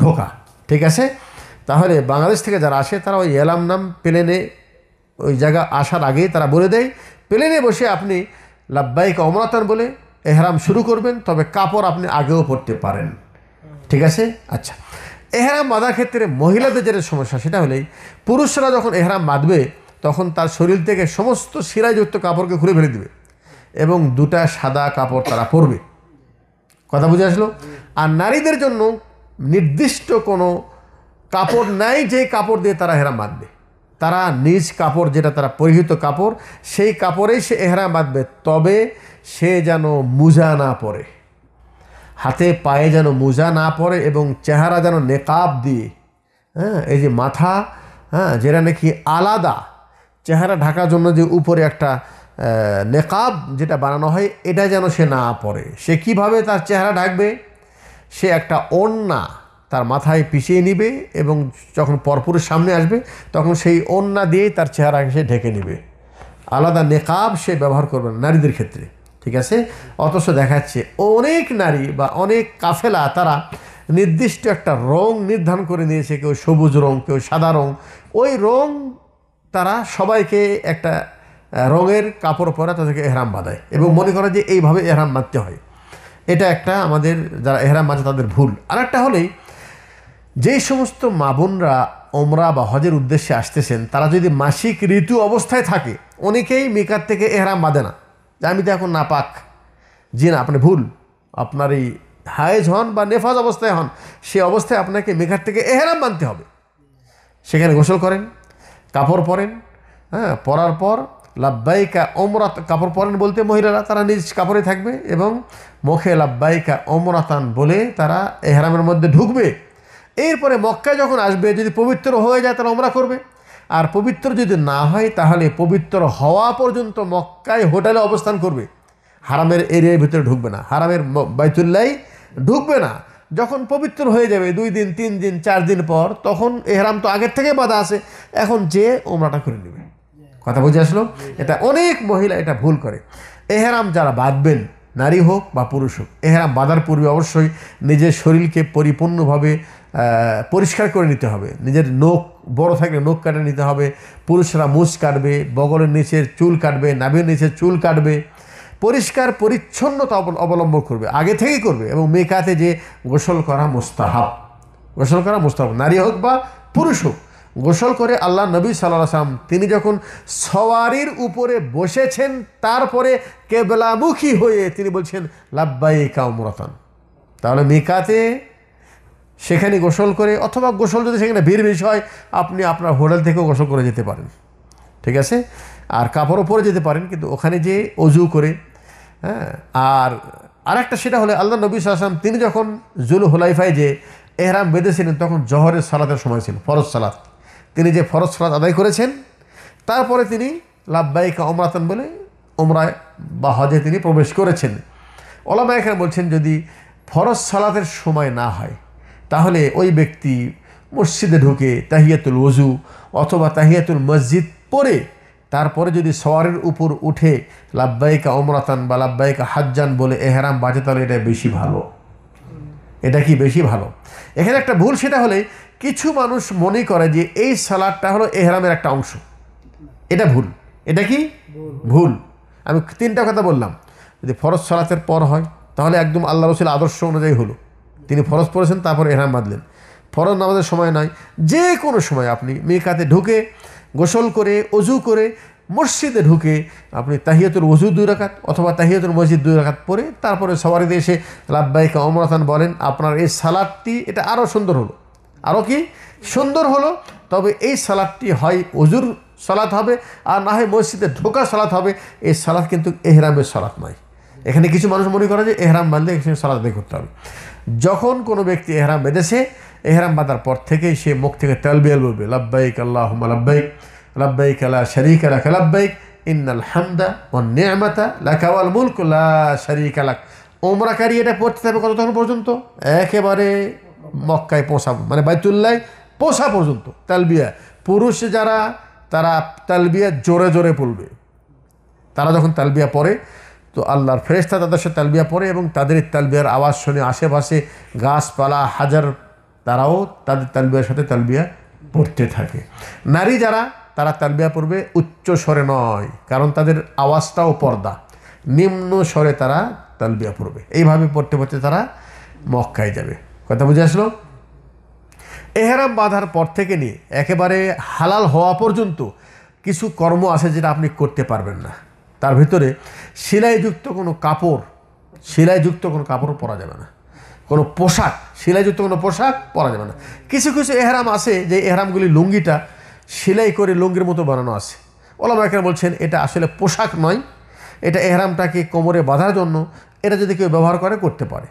ঢোকা ঠিক আছে তাহলে বাংলাদেশ থেকে যারা আসে তারা ওই এলাম নাম প্লেনে ওই জায়গা আসার আগেই তারা বলে দেয় প্লেনে বসে আপনি লাভবাহিক অমরাতান বলে এহরাম শুরু করবেন তবে কাপড় আপনি আগেও পরতে পারেন ঠিক আছে আচ্ছা এহরাম বাঁধার ক্ষেত্রে মহিলাদের যেটা সমস্যা সেটা হলেই পুরুষরা যখন এহরাম বাঁধবে তখন তার শরীর থেকে সমস্ত শিরাযুক্ত কাপড়কে ঘুরে ফেলে দিবে এবং দুটা সাদা কাপড় তারা পরবে কথা বুঝে আসলো আর নারীদের জন্য নির্দিষ্ট কোনো কাপড় নাই যে কাপড় দিয়ে তারা হেরাম বাঁধবে তারা নিজ কাপড় যেটা তারা পরিহিত কাপড় সেই কাপড়েই সে এহরা বাঁধবে তবে সে যেন মুজা না পরে হাতে পায়ে যেন মোজা না পরে এবং চেহারা যেন নেকাব দিয়ে হ্যাঁ এই যে মাথা হ্যাঁ যেটা নাকি আলাদা চেহারা ঢাকার জন্য যে উপরে একটা নেকাব যেটা বানানো হয় এটা যেন সে না পরে সে কিভাবে তার চেহারা ঢাকবে সে একটা অন্যা তার মাথায় পিছিয়ে নিবে এবং যখন পরপুরের সামনে আসবে তখন সেই অন্যা দিয়েই তার চেহারাকে সে ঢেকে নিবে আলাদা নেকাব সে ব্যবহার করবে না নারীদের ক্ষেত্রে ঠিক আছে অথচ দেখাচ্ছে অনেক নারী বা অনেক কাফেলা তারা নির্দিষ্ট একটা রং নির্ধারণ করে নিয়েছে কেউ সবুজ রং কেউ সাদা রং ওই রং তারা সবাইকে একটা রঙের কাপড় পরা তাদেরকে এহরাম বাঁধায় এবং মনে করে যে এইভাবে এহরাম বাঁধতে হয় এটা একটা আমাদের যারা এহরাম বাঁধে তাদের ভুল আর একটা হলেই যেই সমস্ত মাবুনরা ওমরা বা হজের উদ্দেশ্যে আসতেছেন তারা যদি মাসিক ঋতু অবস্থায় থাকে অনেকেই মেকার থেকে এহরাম বাঁধে না যে আমি তো এখন না পাক জি না আপনি ভুল আপনার এই হায়েজ হন বা নেফাজ অবস্থায় হন সে অবস্থায় আপনাকে মেঘার থেকে এহেরাম মানতে হবে সেখানে গোসল করেন কাপড় পরেন হ্যাঁ পরার পর লাব্বাইকা অমরাত কাপড় পরেন বলতে মহিলারা তারা নিজ কাপড়ে থাকবে এবং মুখে লাব্বাইকা অমরাতান বলে তারা এহরামের মধ্যে ঢুকবে এরপরে মক্কায় যখন আসবে যদি পবিত্র হয়ে যায় তারা অমরা করবে আর পবিত্র যদি না হয় তাহলে পবিত্র হওয়া পর্যন্ত মক্কায় হোটেলে অবস্থান করবে হারামের এরিয়ার ভিতরে ঢুকবে না হারামের বাইতুল্লাই ঢুকবে না যখন পবিত্র হয়ে যাবে দুই দিন তিন দিন চার দিন পর তখন এহরাম তো আগের থেকে বাধা আছে এখন যে ওমরাটা করে নেবে কথা বুঝে আসলো এটা অনেক মহিলা এটা ভুল করে এহরাম যারা বাঁধবেন নারী হোক বা পুরুষ হোক এহরাম বাঁধার পূর্বে অবশ্যই নিজের শরীরকে পরিপূর্ণভাবে পরিষ্কার করে নিতে হবে নিজের নোখ বড় থাকলে নোখ কাটে নিতে হবে পুরুষরা মুছ কাটবে বগলের নিচের চুল কাটবে নাভির নিচের চুল কাটবে পরিষ্কার পরিচ্ছন্নতা অবলম্বন করবে আগে থেকেই করবে এবং মেকাতে যে গোসল করা মোস্তাহাব গোসল করা মোস্তাহাব নারী হোক বা পুরুষ হোক গোসল করে আল্লাহ নবী সাল্লাহ সাল্লাম তিনি যখন সওয়ারির উপরে বসেছেন তারপরে কেবলামুখী হয়ে তিনি বলছেন লাব্বাই কাউমরতান তাহলে মেকাতে সেখানে গোসল করে অথবা গোসল যদি সেখানে ভিড় বেশি হয় আপনি আপনার হোটেল থেকেও গোসল করে যেতে পারেন ঠিক আছে আর কাপড়ও পরে যেতে পারেন কিন্তু ওখানে যে অজু করে হ্যাঁ আর আরেকটা সেটা হলে আল্লাহ নবী সালাম তিনি যখন জুল হুলাইফায় যে এহরাম বেঁধেছিলেন তখন জহরের সালাতের সময় ছিল ফরজ সালাত তিনি যে ফরজ সালাত আদায় করেছেন তারপরে তিনি লাভবাহিকা অমরাতন বলে ওমরায় বা হজে তিনি প্রবেশ করেছেন ওলামা এখানে বলছেন যদি ফরজ সালাতের সময় না হয় তাহলে ওই ব্যক্তি মসজিদে ঢুকে তাহিয়াতুল ওজু অথবা তাহিয়াতুল মসজিদ পরে তারপরে যদি সওয়ারের উপর উঠে লাব্বাইকা অমরাতান বা লাব্বাইকা হাজ্জান বলে এহেরাম বাজে তাহলে এটা বেশি ভালো এটা কি বেশি ভালো এখানে একটা ভুল সেটা হলে কিছু মানুষ মনে করে যে এই সালাদটা হলো এহরামের একটা অংশ এটা ভুল এটা কি ভুল আমি তিনটা কথা বললাম যদি ফরজ সালাতের পর হয় তাহলে একদম আল্লাহ রসুল আদর্শ অনুযায়ী হলো তিনি ফরজ পড়েছেন তারপর এহরাম বাঁধলেন ফরজ নামাজের সময় নয় যে কোনো সময় আপনি মেকাতে ঢুকে গোসল করে অজু করে মসজিদে ঢুকে আপনি তাহিয়াতুল ওজু দুই রাখাত অথবা তাহিয়াতুল মসজিদ দুই রাখাত পরে তারপরে সবারিতে এসে লাভবাহিকা অমরাথান বলেন আপনার এই সালাদটি এটা আরও সুন্দর হলো আরও কি সুন্দর হলো তবে এই সালাদটি হয় অজুর সালাত হবে আর না হয় মসজিদে ঢোকা সালাত হবে এই সালাদ কিন্তু এহরামের সালাত নয় এখানে কিছু মানুষ মনে করে যে এহরাম বাঁধলে সালাদ করতে হবে যখন কোনো ব্যক্তি এহরাম বেঁধেছে এহরাম বাঁধার পর থেকেই সে মুখ থেকে তেলবিয়াল বলবে লাব্বাইক আল্লাহ লাব্বাইক লাব্বাইক আলা শরিক আলাক লাব্বাইক ইন্নাল হামদা ও নেয়ামাতা লাকাওয়াল মুলক লা শরিক আলাক ওমরাকারী এটা পড়তে থাকবে কতক্ষণ পর্যন্ত একেবারে মক্কায় পোষা মানে বাইতুল্লায় পোষা পর্যন্ত তালবিয়া পুরুষ যারা তারা তালবিয়া জোরে জোরে পড়বে তারা যখন তালবিয়া পড়ে তো আল্লাহর ফেরেস্তা তাদের সাথে তালবিয়া পড়ে এবং তাদের তালবিয়ার আওয়াজ শুনে আশেপাশে গাছপালা হাজার তারাও তাদের তালবিয়ার সাথে তালবিয়া পড়তে থাকে নারী যারা তারা তালবিয়া পড়বে উচ্চ স্বরে নয় কারণ তাদের আওয়াজটাও পর্দা নিম্ন স্বরে তারা তালবিয়া পড়বে এইভাবে পড়তে পড়তে তারা মক্কায় যাবে কথা বুঝে আসলো এহেরাম বাঁধার পর থেকে নিয়ে একেবারে হালাল হওয়া পর্যন্ত কিছু কর্ম আছে যেটা আপনি করতে পারবেন না তার ভিতরে সেলাইযুক্ত কোনো কাপড় সেলাইযুক্ত কোনো কাপড় পরা যাবে না কোনো পোশাক সেলাইযুক্ত কোনো পোশাক পরা যাবে না কিছু কিছু এহরাম আছে যে এহরামগুলি লুঙ্গিটা সেলাই করে লুঙ্গির মতো বানানো আছে ওলা একরা বলছেন এটা আসলে পোশাক নয় এটা এহরামটাকে কোমরে বাঁধার জন্য এটা যদি কেউ ব্যবহার করে করতে পারে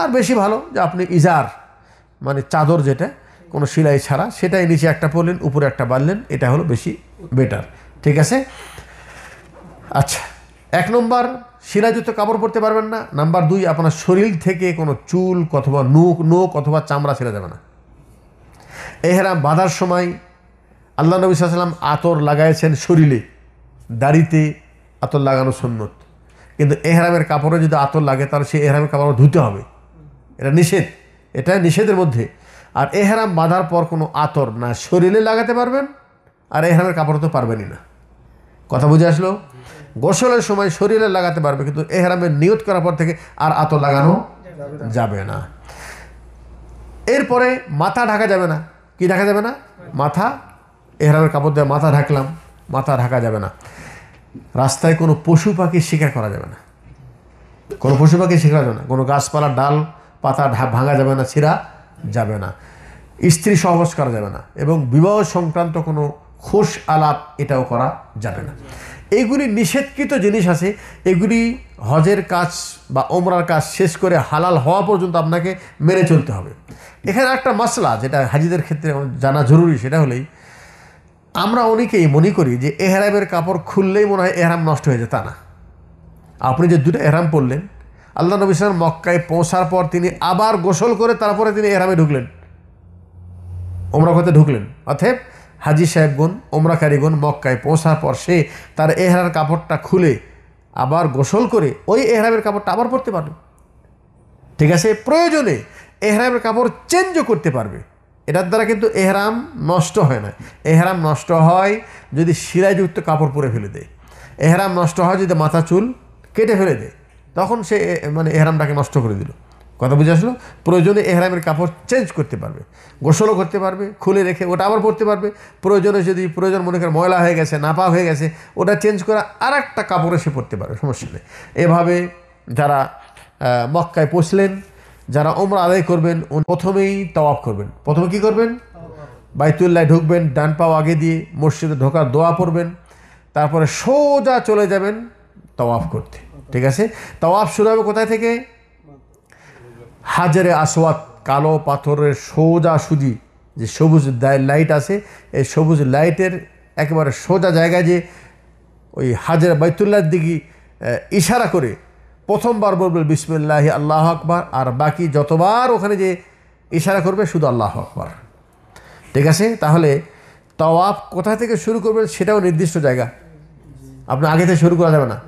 আর বেশি ভালো যে আপনি ইজার মানে চাদর যেটা কোনো সেলাই ছাড়া সেটাই নিচে একটা পরলেন উপরে একটা বাঁধলেন এটা হলো বেশি বেটার ঠিক আছে আচ্ছা এক নম্বর শিরাযুক্ত কাপড় পরতে পারবেন না নাম্বার দুই আপনার শরীর থেকে কোনো চুল অথবা নোক নোক অথবা চামড়া ছেড়ে যাবে না এহেরাম বাঁধার সময় আল্লাহ নবী সাল্লাম আতর লাগাইছেন শরীরে দাড়িতে আতর লাগানো সন্ন্যত কিন্তু এহেরামের কাপড়ে যদি আতর লাগে তাহলে সেই এহেরামের কাপড় ধুতে হবে এটা নিষেধ এটা নিষেধের মধ্যে আর এহেরাম বাঁধার পর কোনো আতর না শরীরে লাগাতে পারবেন আর এহেরামের কাপড় তো পারবেনই না কথা বুঝে আসলো গোসলের সময় শরীরে লাগাতে পারবে কিন্তু এহরামে নিয়ত করার পর থেকে আর আতর লাগানো যাবে না এরপরে মাথা ঢাকা যাবে না কি ঢাকা যাবে না মাথা এহরামের কাপড় দিয়ে মাথা ঢাকলাম মাথা ঢাকা যাবে না রাস্তায় কোনো পশু পাখি শিকার করা যাবে না কোনো পশু পাখি শিকার যাবে না কোনো গাছপালা ডাল পাতা ভাঙা যাবে না ছিঁড়া যাবে না স্ত্রী সহবাস করা যাবে না এবং বিবাহ সংক্রান্ত কোনো খোশ আলাপ এটাও করা যাবে না এগুলি নিষেধকৃত জিনিস আছে এগুলি হজের কাজ বা ওমরার কাজ শেষ করে হালাল হওয়া পর্যন্ত আপনাকে মেনে চলতে হবে এখানে একটা মশলা যেটা হাজিদের ক্ষেত্রে জানা জরুরি সেটা হলেই আমরা অনেকেই মনে করি যে এহরামের কাপড় খুললেই মনে হয় এহরাম নষ্ট হয়ে যায় তা না আপনি যে দুটো এহরাম পরলেন আল্লাহ নবী সালাম মক্কায় পৌঁছার পর তিনি আবার গোসল করে তারপরে তিনি এহরামে ঢুকলেন ওমরা কথা ঢুকলেন অথব হাজি সাহেবগুন ওমরাকারীগুন মক্কায় পৌঁছার পর সে তার এহরার কাপড়টা খুলে আবার গোসল করে ওই এহরামের কাপড়টা আবার পরতে পারবে ঠিক আছে প্রয়োজনে এহরামের কাপড় চেঞ্জও করতে পারবে এটার দ্বারা কিন্তু এহরাম নষ্ট হয় না এহরাম নষ্ট হয় যদি শিলাইযুক্ত কাপড় পরে ফেলে দেয় এহরাম নষ্ট হয় যদি মাথা চুল কেটে ফেলে দেয় তখন সে মানে এহরামটাকে নষ্ট করে দিল কথা বুঝে আসলো প্রয়োজনে এহরামের কাপড় চেঞ্জ করতে পারবে গোসলও করতে পারবে খুলে রেখে ওটা আবার পরতে পারবে প্রয়োজনে যদি প্রয়োজন মনে করে ময়লা হয়ে গেছে নাপা হয়ে গেছে ওটা চেঞ্জ করা আর একটা কাপড়ে সে পরতে পারবে সমস্যা নেই এভাবে যারা মক্কায় পৌঁছলেন যারা ওমরা আদায় করবেন প্রথমেই তওয়াফ করবেন প্রথমে কি করবেন বাইতুল্লায় ঢুকবেন ডান পাও আগে দিয়ে মসজিদে ঢোকার দোয়া পড়বেন তারপরে সোজা চলে যাবেন তওয়াফ করতে ঠিক আছে তওয়াফ শুরু হবে কোথায় থেকে হাজারে আসওয়াত কালো পাথরের সোজা সুজি যে সবুজ লাইট আছে এই সবুজ লাইটের একেবারে সোজা জায়গায় যে ওই হাজারে বাইতুল্লার দিকে ইশারা করে প্রথমবার বলবেন বিসমিল্লাহি আল্লাহ আকবর আর বাকি যতবার ওখানে যে ইশারা করবে শুধু আল্লাহ আকবর ঠিক আছে তাহলে তওয়াফ কোথা থেকে শুরু করবেন সেটাও নির্দিষ্ট জায়গা আপনার আগে থেকে শুরু করা যাবে না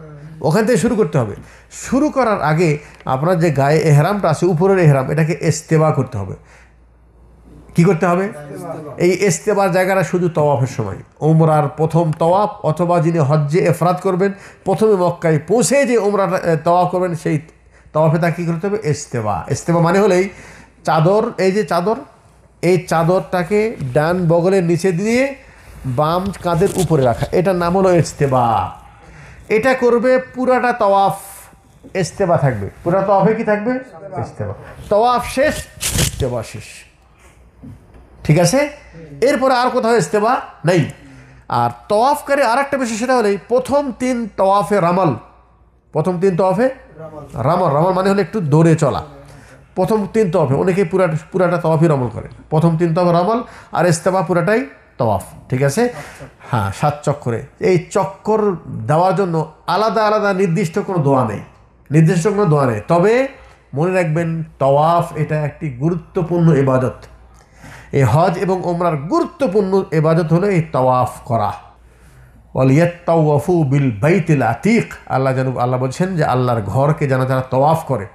ওখান থেকে শুরু করতে হবে শুরু করার আগে আপনার যে গায়ে এহরামটা আছে উপরের এহরাম এটাকে ইস্তেবা করতে হবে কি করতে হবে এই ইস্তেবার জায়গাটা শুধু তওয়াফের সময় ওমরার প্রথম তওয়াফ অথবা যিনি হজ্জে এফরাত করবেন প্রথমে মক্কায় পৌঁছে যে ওমরা তওয়াফ করবেন সেই তওয়াফে তাকে কী করতে হবে এস্তেবা এস্তেবা মানে হলেই চাদর এই যে চাদর এই চাদরটাকে ডান বগলের নিচে দিয়ে বাম কাঁধের উপরে রাখা এটার নাম হলো ইস্তেবা এটা করবে পুরাটা তওয়াফ ইস্তেমা থাকবে পুরা তওয়াফে কি থাকবে ইস্তেফা তওয়াফ শেষ ইস্তেমা শেষ ঠিক আছে এরপরে আর কোথাও ইস্তেফা নেই আর তওয়াফ করে আর একটা বিষয় সেটা হলে প্রথম তিন তওয়াফে রামাল প্রথম তিন তওয়াফে রামাল রামাল মানে হলো একটু দৌড়ে চলা প্রথম তিন তওয়াফে অনেকে পুরা পুরাটা তওয়াফই রামল করে প্রথম তিন তওয়াফে রামাল আর ইস্তেফা পুরাটাই তওয়াফ ঠিক আছে হ্যাঁ সাত চক্করে এই চক্কর দেওয়ার জন্য আলাদা আলাদা নির্দিষ্ট কোনো দোয়া নেই নির্দিষ্ট কোনো দোয়া নেই তবে মনে রাখবেন তওয়াফ এটা একটি গুরুত্বপূর্ণ এবাদত এই হজ এবং ওমরার গুরুত্বপূর্ণ এবাদত হলো এই তওয়াফ করা ওয়ালিয়াত্তাওয়াফু বিল বাইতিল আতিক আল্লাহ যেন আল্লাহ বলছেন যে আল্লাহর ঘরকে যেন যারা তওয়াফ করে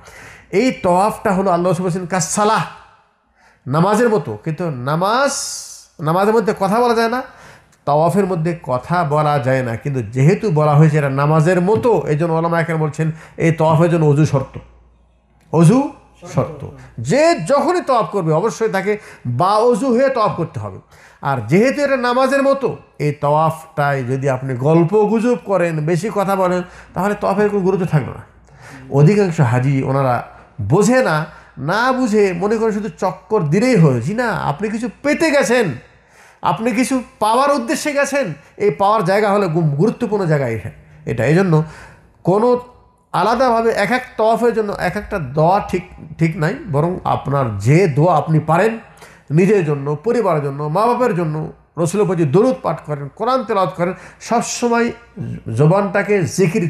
এই তওয়াফটা হলো আল্লাহ বলছেন কাসালাহ নামাজের মতো কিন্তু নামাজ নামাজের মধ্যে কথা বলা যায় না তাওয়াফের মধ্যে কথা বলা যায় না কিন্তু যেহেতু বলা হয়েছে এটা নামাজের মতো এই জন্য ওলামা এখানে বলছেন এই তওয়াফের জন্য অজু শর্ত অজু শর্ত যে যখনই তওয়াফ করবে অবশ্যই তাকে বা অজু হয়ে তওয়াফ করতে হবে আর যেহেতু এটা নামাজের মতো এই তওয়াফটায় যদি আপনি গল্প গুজব করেন বেশি কথা বলেন তাহলে তওয়াফের কোনো গুরুত্ব থাকবে না অধিকাংশ হাজি ওনারা বোঝে না না বুঝে মনে করে শুধু চক্কর দিলেই হয়েছি না আপনি কিছু পেতে গেছেন আপনি কিছু পাওয়ার উদ্দেশ্যে গেছেন এই পাওয়ার জায়গা হলে গুরুত্বপূর্ণ জায়গা এটা এই জন্য কোনো আলাদাভাবে এক এক তফের জন্য এক একটা দোয়া ঠিক ঠিক নাই বরং আপনার যে দোয়া আপনি পারেন নিজের জন্য পরিবারের জন্য মা বাপের জন্য রসুল উপজি দরুদ পাঠ করেন কোরআন তেলাওয়াত করেন সবসময় জবানটাকে জিকির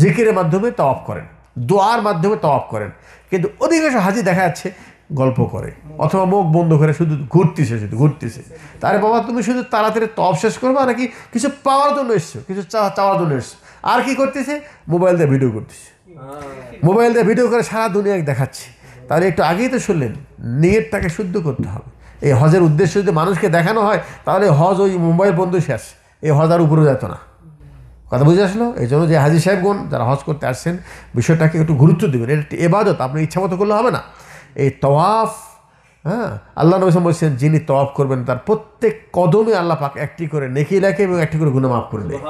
জিকিরের মাধ্যমে তওয়াফ করেন দোয়ার মাধ্যমে তওয়াফ করেন কিন্তু অধিকাংশ হাজি দেখা যাচ্ছে গল্প করে অথবা মুখ বন্ধ করে শুধু ঘুরতেছে শুধু ঘুরতেছে তারে বাবা তুমি শুধু তাড়াতাড়ি তপ শেষ আর নাকি কিছু পাওয়ার জন্য এসছো কিছু চাওয়ার জন্য এসছো আর কি করতেছে মোবাইল দিয়ে ভিডিও করতেছে মোবাইল দিয়ে ভিডিও করে সারা দুনিয়াকে দেখাচ্ছে তাহলে একটু আগেই তো শুনলেন তাকে শুদ্ধ করতে হবে এই হজের উদ্দেশ্য যদি মানুষকে দেখানো হয় তাহলে হজ ওই মোবাইল বন্ধ শেষ এই হজ আর উপরে যেত না কথা বুঝে আসলো এই জন্য যে হাজির সাহেবগণ যারা হজ করতে আসছেন বিষয়টাকে একটু গুরুত্ব দেবেন এটা এবাদত আপনি ইচ্ছা মতো করলে হবে না এই তওয়াফ হ্যাঁ আল্লাহ নবী বলছেন যিনি তওয়াফ করবেন তার প্রত্যেক কদমে আল্লাহ পাক একটি করে নেকি লেখে এবং একটি করে গুণ মাফ করে দেয়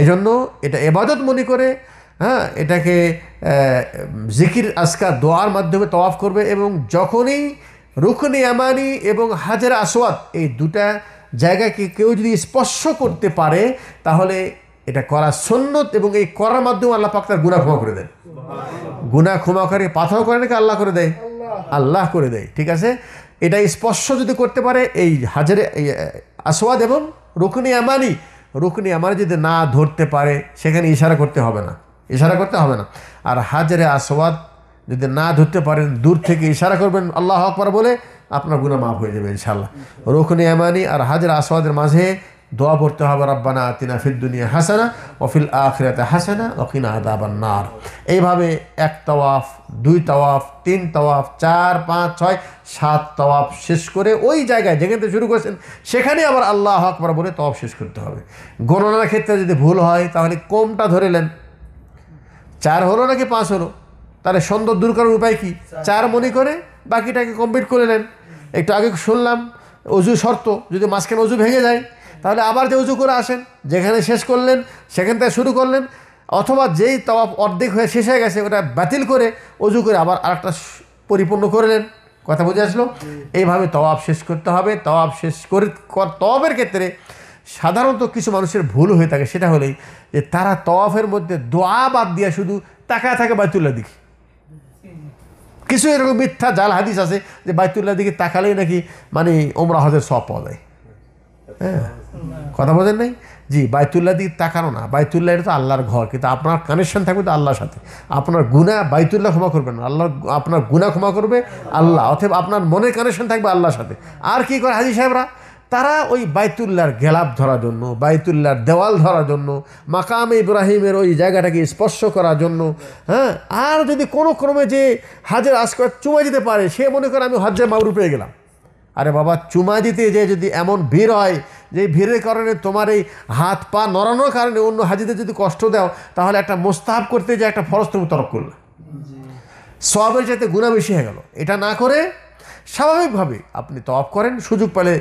এই জন্য এটা এবাদত মনে করে হ্যাঁ এটাকে জিকির আজকা দোয়ার মাধ্যমে তওয়াফ করবে এবং যখনই রুকনি আমানি এবং হাজার আসওয়াত এই দুটা জায়গাকে কেউ যদি স্পর্শ করতে পারে তাহলে এটা করা সন্ন্যত এবং এই করার মাধ্যমে আল্লাহ পাক তার গুণা ক্ষমা করে দেন গুণা ক্ষমা করে পাথাও করে নাকি আল্লাহ করে দেয় আল্লাহ করে দেয় ঠিক আছে এটা স্পর্শ যদি করতে পারে এই হাজারে আসওয়াদ এবং রুকনি আমানি রুকনি আমানি যদি না ধরতে পারে সেখানে ইশারা করতে হবে না ইশারা করতে হবে না আর হাজারে আসওয়াদ যদি না ধরতে পারেন দূর থেকে ইশারা করবেন আল্লাহ আকবার বলে আপনার গুণা মাফ হয়ে যাবে ইনশাল্লাহ রুকনি আমানি আর হাজারে আসওয়াদের মাঝে দোয়া পড়তে হবে রব্বানা তিনা ফির দুনিয়া হাসানা ওফিল আখরাতে হাসানা ওকিনা আদাবান নার এইভাবে এক তওয়াফ দুই তওয়াফ তিন তওয়াফ চার পাঁচ ছয় সাত তওয়াফ শেষ করে ওই জায়গায় যেখানে শুরু করেছেন সেখানে আবার আল্লাহ আকবর বলে তওয়াফ শেষ করতে হবে গণনার ক্ষেত্রে যদি ভুল হয় তাহলে কমটা ধরে নেন চার হলো নাকি পাঁচ হলো তাহলে সন্দর দূর করার উপায় কি চার মনে করে বাকিটাকে কমপ্লিট করে নেন একটু আগে শুনলাম অজু শর্ত যদি মাঝখানে অজু ভেঙে যায় তাহলে আবার যে উঁচু করে আসেন যেখানে শেষ করলেন সেখান থেকে শুরু করলেন অথবা যেই তওয়াফ অর্ধেক হয়ে শেষ হয়ে গেছে ওটা বাতিল করে অজু করে আবার আরেকটা পরিপূর্ণ করলেন কথা বুঝে আসলো এইভাবে তবাব শেষ করতে হবে তবাব শেষ করে তবের ক্ষেত্রে সাধারণত কিছু মানুষের ভুল হয়ে থাকে সেটা হলেই যে তারা তওয়াফের মধ্যে দোয়া বাদ দিয়া শুধু তাকায় থাকে বায়তুল্লাহ দিকে কিছু এরকম মিথ্যা জাল হাদিস আছে যে বায়তুল্লাহ দিকে তাকালেই নাকি মানে ওমরা হজের সব পাওয়া যায় হ্যাঁ কথা বোঝেন নাই জি বাইতুল্লাহ দিকে তাকানো না বাইতুল্লাহ এটা তো আল্লাহর ঘর কিন্তু আপনার কানেকশন থাকবে তো আল্লাহর সাথে আপনার গুণা বাইতুল্লাহ ক্ষমা করবে না আল্লাহ আপনার গুণা ক্ষমা করবে আল্লাহ অথবা আপনার মনের কানেকশন থাকবে আল্লাহর সাথে আর কি করে হাজি সাহেবরা তারা ওই বাইতুল্লার গেলাপ ধরার জন্য বাইতুল্লার দেওয়াল ধরার জন্য মাকাম ইব্রাহিমের ওই জায়গাটাকে স্পর্শ করার জন্য হ্যাঁ আর যদি কোনো ক্রমে যে হাজের আজকে চুমে যেতে পারে সে মনে করে আমি হজ্জে মাবরু পেয়ে গেলাম আরে বাবা চুমা দিতে যে যদি এমন ভিড় হয় যে ভিড়ের কারণে তোমার এই হাত পা নড়ানোর কারণে অন্য হাজিদের যদি কষ্ট দাও তাহলে একটা মোস্তাহাব করতে যে একটা ফরস তুমি তরক করলে সবের যাতে গুণা বেশি হয়ে গেল এটা না করে স্বাভাবিকভাবে আপনি তফ করেন সুযোগ পেলে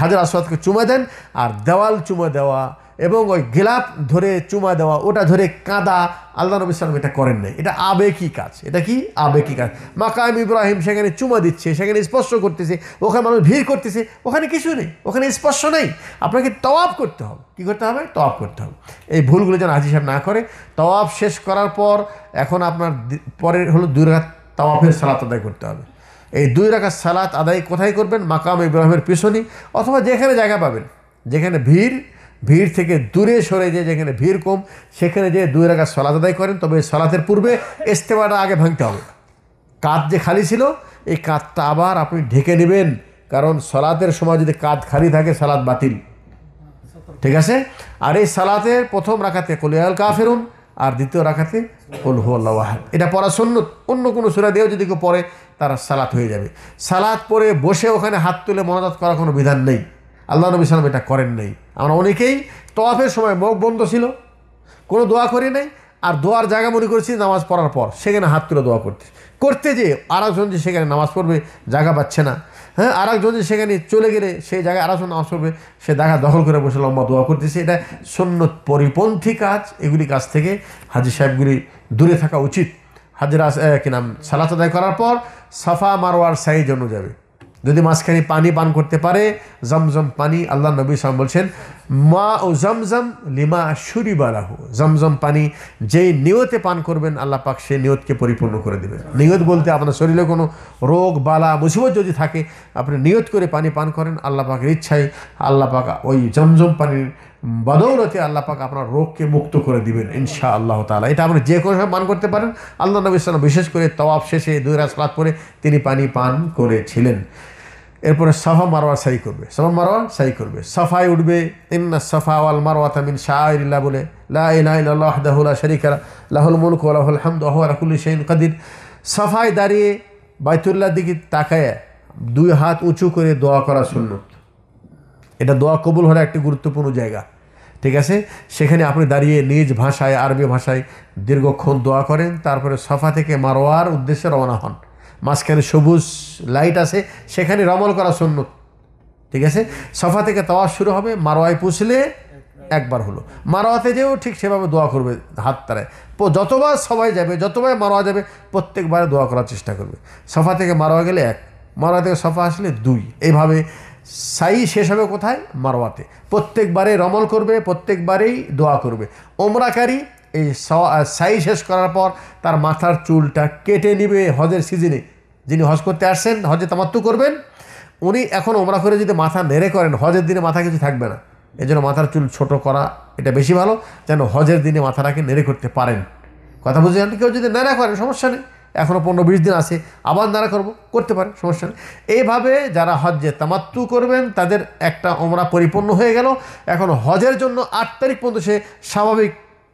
হাজার আসওয়াদকে চুমা দেন আর দেওয়াল চুমা দেওয়া এবং ওই গেলাপ ধরে চুমা দেওয়া ওটা ধরে কাঁদা আল্লাহ নবী সালাম এটা করেন নাই এটা আবেকি কাজ এটা কি আবেকি কাজ মাকায়ম ইব্রাহিম সেখানে চুমা দিচ্ছে সেখানে স্পর্শ করতেছে ওখানে মানুষ ভিড় করতেছে ওখানে কিছু নেই ওখানে স্পর্শ নেই আপনাকে তওয়াব করতে হবে কী করতে হবে তওয়াব করতে হবে এই ভুলগুলো যেন হাজি সাহেব না করে তওয়াব শেষ করার পর এখন আপনার পরের হলো দুই রাত তওয়াফের সালাত আদায় করতে হবে এই দুই রাখার সালাত আদায় কোথায় করবেন মাকাম ইব্রাহিমের পিছনে অথবা যেখানে জায়গা পাবেন যেখানে ভিড় ভিড় থেকে দূরে সরে যেয়ে যেখানে ভিড় কম সেখানে যেয়ে দুই রাখা সলাত আদায় করেন তবে সলাতের পূর্বে ইস্তেমাটা আগে ভাঙতে হবে কাঁধ যে খালি ছিল এই কাঁধটা আবার আপনি ঢেকে নেবেন কারণ সলাতের সময় যদি কাঁধ খালি থাকে সালাদ বাতিল ঠিক আছে আর এই সালাতের প্রথম রাখাতে কলিয়াল ফেরুন আর দ্বিতীয় রাখাতে কলহ এটা পড়া সন্ন্যত অন্য কোনো সুরা দিয়েও যদি কেউ পড়ে তারা সালাত হয়ে যাবে সালাত পরে বসে ওখানে হাত তুলে মনাজাত করার কোনো বিধান নেই আল্লাহ নবী সালাম এটা করেন নাই আমরা অনেকেই তোয়াফের সময় মুখ বন্ধ ছিল কোনো দোয়া করি নাই আর দোয়ার জায়গা মনে করেছি নামাজ পড়ার পর সেখানে হাত তুলে দোয়া করতে করতে যে আরেকজন যে সেখানে নামাজ পড়বে জায়গা পাচ্ছে না হ্যাঁ আরেকজন যে সেখানে চলে গেলে সেই জায়গায় আরেকজন নামাজ পড়বে সে দেখা দখল করে বসে লম্বা দোয়া করতেছে এটা সন্ন্যত পরিপন্থী কাজ এগুলি কাজ থেকে হাজির সাহেবগুলি দূরে থাকা উচিত হাজিরা কি নাম সালাত আদায় করার পর সাফা মারোয়ার সাইজ অনুযায়ী যদি মাঝখানে পানি পান করতে পারে জমজম পানি আল্লাহ নবী সাম বলছেন মা ও জমজম লিমা সুরিবারাহু জমজম পানি যেই নিয়তে পান করবেন আল্লাহ পাক সে নিয়তকে পরিপূর্ণ করে দেবে নিয়ত বলতে আপনার শরীরে কোনো রোগ বালা মুসিবত যদি থাকে আপনি নিয়ত করে পানি পান করেন আল্লাহ পাকের ইচ্ছায় আল্লাহ পাক ওই জমজম পানির বদৌলতে আল্লাহ পাক আপনার রোগকে মুক্ত করে দিবেন ইনশা আল্লাহ তালা এটা আপনি যে কোনো সময় পান করতে পারেন আল্লাহ নবী ইসলাম বিশেষ করে তওয়াব শেষে দুই রাজপাত করে তিনি পানি পান করেছিলেন এরপরে সফা মারোয়া সাই করবে সফা মারোয়া সাই করবে সফাই উঠবে ইন্না সফা আল মারোয়া তামিন শাহ বলে লাহুল শরিকারা লাহুল মুলক আলাহুল হামদ আহরাকুল্লি সাইন কাদির সফাই দাঁড়িয়ে বাইতুল্লাহ দিকে তাকায় দুই হাত উঁচু করে দোয়া করা শুনল এটা দোয়া কবুল হওয়ার একটি গুরুত্বপূর্ণ জায়গা ঠিক আছে সেখানে আপনি দাঁড়িয়ে নিজ ভাষায় আরবি ভাষায় দীর্ঘক্ষণ দোয়া করেন তারপরে সফা থেকে মারোয়ার উদ্দেশ্যে রওনা হন মাঝখানে সবুজ লাইট আছে সেখানে রমল করা শূন্য ঠিক আছে সফা থেকে তাওয়া শুরু হবে মারোয়ায় পুষলে একবার হলো মারোয়াতে যেও ঠিক সেভাবে দোয়া করবে হাত তারায় যতবার সবাই যাবে যতবার মারোয়া যাবে প্রত্যেকবারে দোয়া করার চেষ্টা করবে সফা থেকে মারোয়া গেলে এক মারোয়া থেকে সফা আসলে দুই এইভাবে সাই শেষ হবে কোথায় মারোয়াতে প্রত্যেকবারে রমল করবে প্রত্যেকবারেই দোয়া করবে ওমরাকারী এই সাই শেষ করার পর তার মাথার চুলটা কেটে নিবে হজের সিজনে যিনি হজ করতে আসছেন হজে তামাত্ম করবেন উনি এখন ওমরা করে যদি মাথা নেড়ে করেন হজের দিনে মাথা কিছু থাকবে না এই জন্য মাথার চুল ছোট করা এটা বেশি ভালো যেন হজের দিনে মাথাটাকে নেড়ে করতে পারেন কথা বুঝলেন কেউ যদি নেড়া করেন সমস্যা নেই এখনও পনেরো বিশ দিন আছে আবার যারা করব করতে পারে সমস্যা নেই এইভাবে যারা হজ্জে তামাত্তু করবেন তাদের একটা ওমরা পরিপূর্ণ হয়ে গেল এখন হজের জন্য আট তারিখ পর্যন্ত সে স্বাভাবিক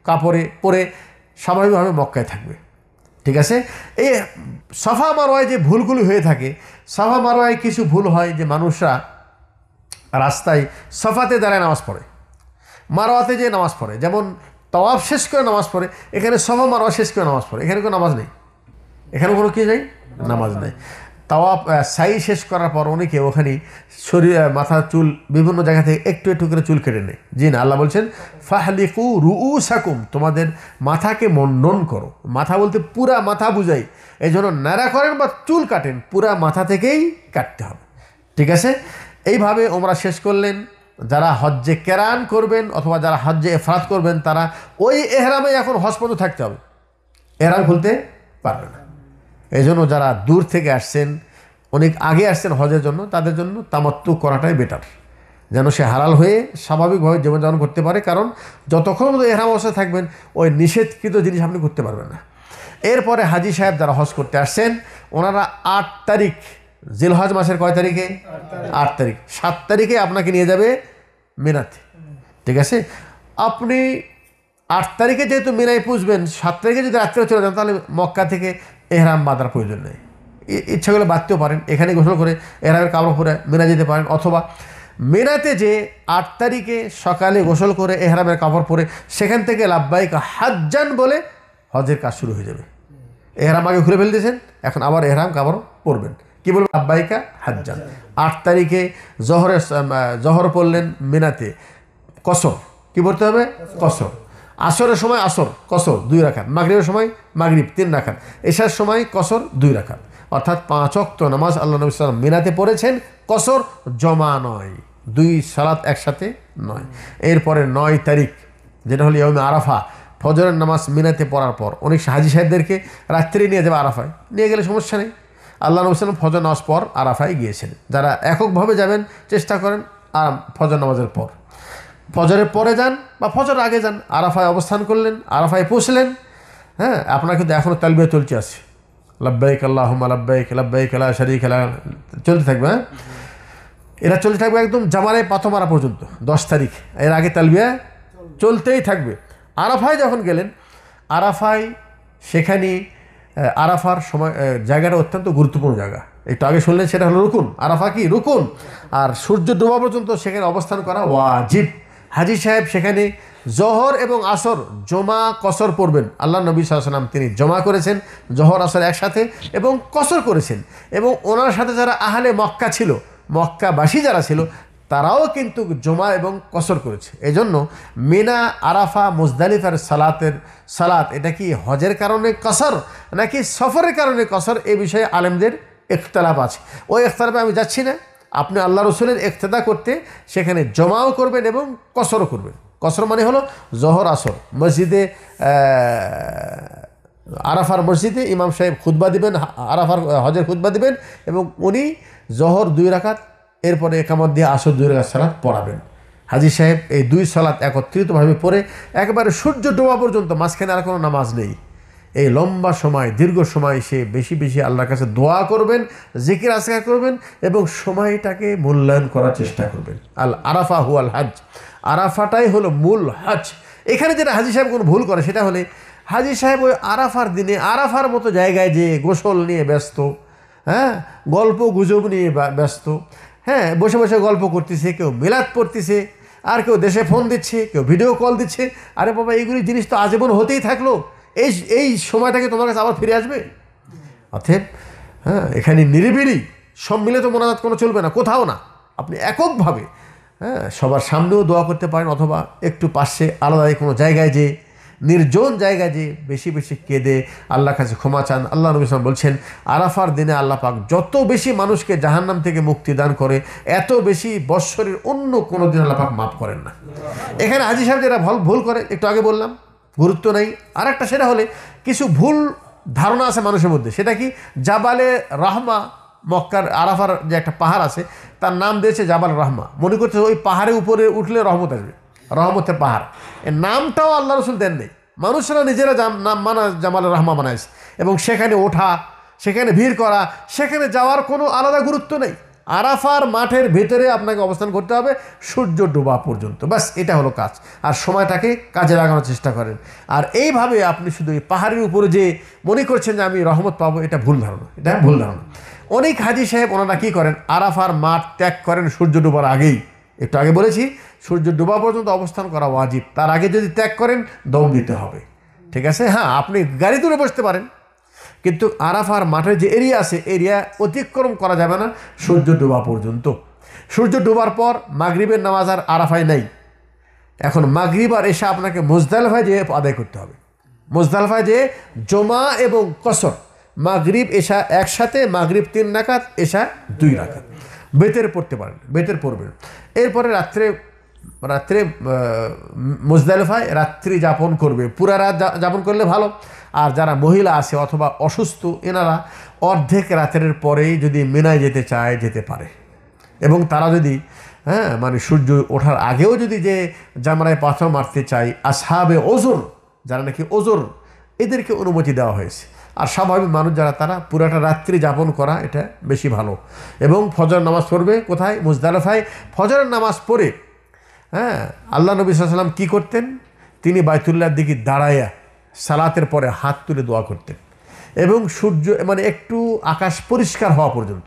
কাপড়ে পরে স্বাভাবিকভাবে মক্কায় থাকবে ঠিক আছে এই সাফা মারোয়ায় যে ভুলগুলি হয়ে থাকে সাফা মারোয়ায় কিছু ভুল হয় যে মানুষরা রাস্তায় সাফাতে দাঁড়ায় নামাজ পড়ে মারোয়াতে যে নামাজ পড়ে যেমন তওয়াব শেষ করে নামাজ পড়ে এখানে সভা মারোয়া শেষ করে নামাজ পড়ে এখানে কোনো নামাজ নেই এখানে কোনো কি যাই নামাজ নাই তাওয়া সাই শেষ করার পর অনেকে ওখানে শরীর মাথা চুল বিভিন্ন জায়গা থেকে একটু একটু করে চুল কেটে নেয় জি না আল্লাহ বলছেন ফাহলিকু রুউ সাকুম তোমাদের মাথাকে মন্ডন করো মাথা বলতে পুরা মাথা বুঝাই এই জন্য ন্যাড়া করেন বা চুল কাটেন পুরা মাথা থেকেই কাটতে হবে ঠিক আছে এইভাবে ওমরা শেষ করলেন যারা হজ্জে কেরান করবেন অথবা যারা হজ্জে এফরাত করবেন তারা ওই এহরামে এখন হজ থাকতে হবে এহরাম খুলতে পারবে না এজন্য যারা দূর থেকে আসছেন অনেক আগে আসছেন হজের জন্য তাদের জন্য তামাত্ম করাটাই বেটার যেন সে হারাল হয়ে স্বাভাবিকভাবে জীবনযাপন করতে পারে কারণ যতক্ষণ এরাম অবস্থায় থাকবেন ওই নিষেধকৃত জিনিস আপনি করতে পারবেন না এরপরে হাজি সাহেব যারা হজ করতে আসছেন ওনারা আট তারিখ জিলহজ মাসের কয় তারিখে আট তারিখ সাত তারিখে আপনাকে নিয়ে যাবে মিনাতে ঠিক আছে আপনি আট তারিখে যেহেতু মিনায় পুষবেন সাত তারিখে যদি রাত্রে চলে যান তাহলে মক্কা থেকে এহরাম বাঁধার প্রয়োজন নেই ইচ্ছা করলে বাঁধতেও পারেন এখানে গোসল করে এহরামের কাপড় পরে মেনা যেতে পারেন অথবা মেনাতে যে আট তারিখে সকালে গোসল করে এহরামের কাপড় পরে সেখান থেকে লাভবাহিক হাজ্জান বলে হজের কাজ শুরু হয়ে যাবে এহরাম আগে ঘুরে ফেলতেছেন এখন আবার এহরাম কাপড় পরবেন কি বলবেন আব্বাইকা হাজ্জান আট তারিখে জহরের জহর পড়লেন মেনাতে কসর কি পড়তে হবে কসর আসরের সময় আসর কসর দুই রাখান মাগরীবের সময় মাগরীব তিন রাখাত এশার সময় কসর দুই রাখাত অর্থাৎ পাঁচ অক্ত নামাজ আল্লাহ নবী সাল্লাম মিনাতে পড়েছেন কসর জমা নয় দুই সালাত একসাথে নয় এরপরে নয় তারিখ যেটা হলো ইয়মে আরাফা ফজরের নামাজ মিনাতে পড়ার পর অনেক হাজি সাহেবদেরকে রাত্রে নিয়ে যাবে আরাফায় নিয়ে গেলে সমস্যা নেই আল্লাহ নবী সাল্লাম ফজর নামাজ পর আরাফায় গিয়েছেন যারা এককভাবে যাবেন চেষ্টা করেন আর ফজর নামাজের পর ফজরের পরে যান বা ফজর আগে যান আরাফায় অবস্থান করলেন আরাফায় পৌঁছলেন হ্যাঁ আপনার কিন্তু এখনও তালবিয়া চলছে আছে লাব্বাইক আল্লাহ লাব্বাইক লাব্বাইক খেলা শারিক খেলা চলতে থাকবে হ্যাঁ এরা চলতে থাকবে একদম জামারায় পাথমারা পর্যন্ত দশ তারিখ এর আগে তালবিয়া চলতেই থাকবে আরাফায় যখন গেলেন আরাফায় সেখানে আরাফার সময় জায়গাটা অত্যন্ত গুরুত্বপূর্ণ জায়গা একটু আগে শুনলেন সেটা হলো রুকুন আরাফা কি রুকুন আর সূর্য ডোবা পর্যন্ত সেখানে অবস্থান করা ওয়াজিব হাজি সাহেব সেখানে জহর এবং আসর জমা কসর পড়বেন আল্লাহ নবী সাল্লাম তিনি জমা করেছেন জহর আসর একসাথে এবং কসর করেছেন এবং ওনার সাথে যারা আহালে মক্কা ছিল মক্কাবাসী যারা ছিল তারাও কিন্তু জমা এবং কসর করেছে এজন্য মিনা আরাফা মুজদালিফার সালাতের সালাত এটা কি হজের কারণে কসর নাকি সফরের কারণে কসর এ বিষয়ে আলেমদের একতলাপ আছে ওই একতলাপে আমি যাচ্ছি না আপনি আল্লাহ রসুলের একতেদা করতে সেখানে জমাও করবেন এবং কসরও করবেন কসর মানে হলো জহর আসর মসজিদে আরাফার মসজিদে ইমাম সাহেব খুদ্া দিবেন আরাফার হজের খুদ্া দিবেন এবং উনি জহর দুই রাখাত এরপরে একামত দিয়ে আসর দুই রাখাত সালাত পড়াবেন হাজির সাহেব এই দুই সালাত একত্রিতভাবে পড়ে একেবারে সূর্য ডোবা পর্যন্ত মাঝখানে আর কোনো নামাজ নেই এই লম্বা সময় দীর্ঘ সময় সে বেশি বেশি আল্লাহর কাছে দোয়া করবেন জিকির আশা করবেন এবং সময়টাকে মূল্যায়ন করার চেষ্টা করবেন আল আরাফা হুয়াল হাজ আরাফাটাই হলো মূল হাজ এখানে যেটা হাজি সাহেব কোনো ভুল করে সেটা হলে হাজি সাহেব ওই আরাফার দিনে আরাফার মতো জায়গায় যে গোসল নিয়ে ব্যস্ত হ্যাঁ গল্প গুজব নিয়ে ব্যস্ত হ্যাঁ বসে বসে গল্প করতেছে কেউ মেলাত পড়তেছে আর কেউ দেশে ফোন দিচ্ছে কেউ ভিডিও কল দিচ্ছে আরে বাবা এইগুলি জিনিস তো আজীবন হতেই থাকলো এই এই সময়টাকে তোমার কাছে আবার ফিরে আসবে অতএব হ্যাঁ এখানে নিরিবিলি সম্মিলিত মোনাজাত কোনো চলবে না কোথাও না আপনি এককভাবে হ্যাঁ সবার সামনেও দোয়া করতে পারেন অথবা একটু পাশে আলাদা কোনো জায়গায় যে নির্জন জায়গায় যে বেশি বেশি কেঁদে আল্লাহর কাছে ক্ষমা চান আল্লাহ নবী ইসলাম বলছেন আরাফার দিনে আল্লাহ পাক যত বেশি মানুষকে জাহান্নাম থেকে মুক্তি দান করে এত বেশি বৎসরের অন্য কোনো দিন আল্লাহ পাক মাফ করেন না এখানে হাজি সাহেব যেটা ভুল করে একটু আগে বললাম গুরুত্ব নাই আর একটা সেটা হলে কিছু ভুল ধারণা আছে মানুষের মধ্যে সেটা কি জাবালে রহমা মক্কার আরাফার যে একটা পাহাড় আছে তার নাম দিয়েছে জাবাল রহমা মনে করছে ওই পাহাড়ের উপরে উঠলে রহমত আসবে রহমতের পাহাড় এর নামটাও আল্লাহ রসুল দেন নেই মানুষরা নিজেরা নাম মানা জামাল রহমা বানাইছে এবং সেখানে ওঠা সেখানে ভিড় করা সেখানে যাওয়ার কোনো আলাদা গুরুত্ব নেই আরাফার মাঠের ভেতরে আপনাকে অবস্থান করতে হবে সূর্য ডোবা পর্যন্ত ব্যাস এটা হলো কাজ আর সময়টাকে কাজে লাগানোর চেষ্টা করেন আর এইভাবে আপনি শুধু এই পাহাড়ের উপরে যে মনে করছেন যে আমি রহমত পাবো এটা ভুল ধারণা এটা ভুল ধারণা অনেক হাজি সাহেব ওনারা কী করেন আরাফার মাঠ ত্যাগ করেন সূর্য ডোবার আগেই একটু আগে বলেছি সূর্য ডোবা পর্যন্ত অবস্থান করা ওয়াজিব তার আগে যদি ত্যাগ করেন দম দিতে হবে ঠিক আছে হ্যাঁ আপনি গাড়ি তুলে বসতে পারেন কিন্তু আরাফার মাঠের যে এরিয়া আছে এরিয়া অতিক্রম করা যাবে না সূর্য ডোবা পর্যন্ত সূর্য ডোবার পর মাগরীবের নামাজ আর আরাফায় নাই এখন মাগরীব আর এসা আপনাকে মুজদালফায় যেয়ে আদায় করতে হবে মুজদালফায় যে জমা এবং কসর মাগরীব এসা একসাথে মাগরীব তিন রাখাত এসা দুই রাখাত বেতের পড়তে পারেন বেতের পড়বেন এরপরে রাত্রে রাত্রে মুজদালফায় রাত্রি যাপন করবে পুরা রাত যাপন করলে ভালো আর যারা মহিলা আছে অথবা অসুস্থ এনারা অর্ধেক রাতের পরেই যদি মেনায় যেতে চায় যেতে পারে এবং তারা যদি হ্যাঁ মানে সূর্য ওঠার আগেও যদি যে জামরায় পাথর মারতে চাই আসহাবে ওজোর যারা নাকি ওজোর এদেরকে অনুমতি দেওয়া হয়েছে আর স্বাভাবিক মানুষ যারা তারা পুরাটা রাত্রি যাপন করা এটা বেশি ভালো এবং ফজর নামাজ পড়বে কোথায় মুজদালেফায় ফজরের নামাজ পড়ে হ্যাঁ আল্লাহ নবী সাল্লাম কী করতেন তিনি বায়তুল্লার দিকে দাঁড়াইয়া সালাতের পরে হাত তুলে দোয়া করতেন এবং সূর্য মানে একটু আকাশ পরিষ্কার হওয়া পর্যন্ত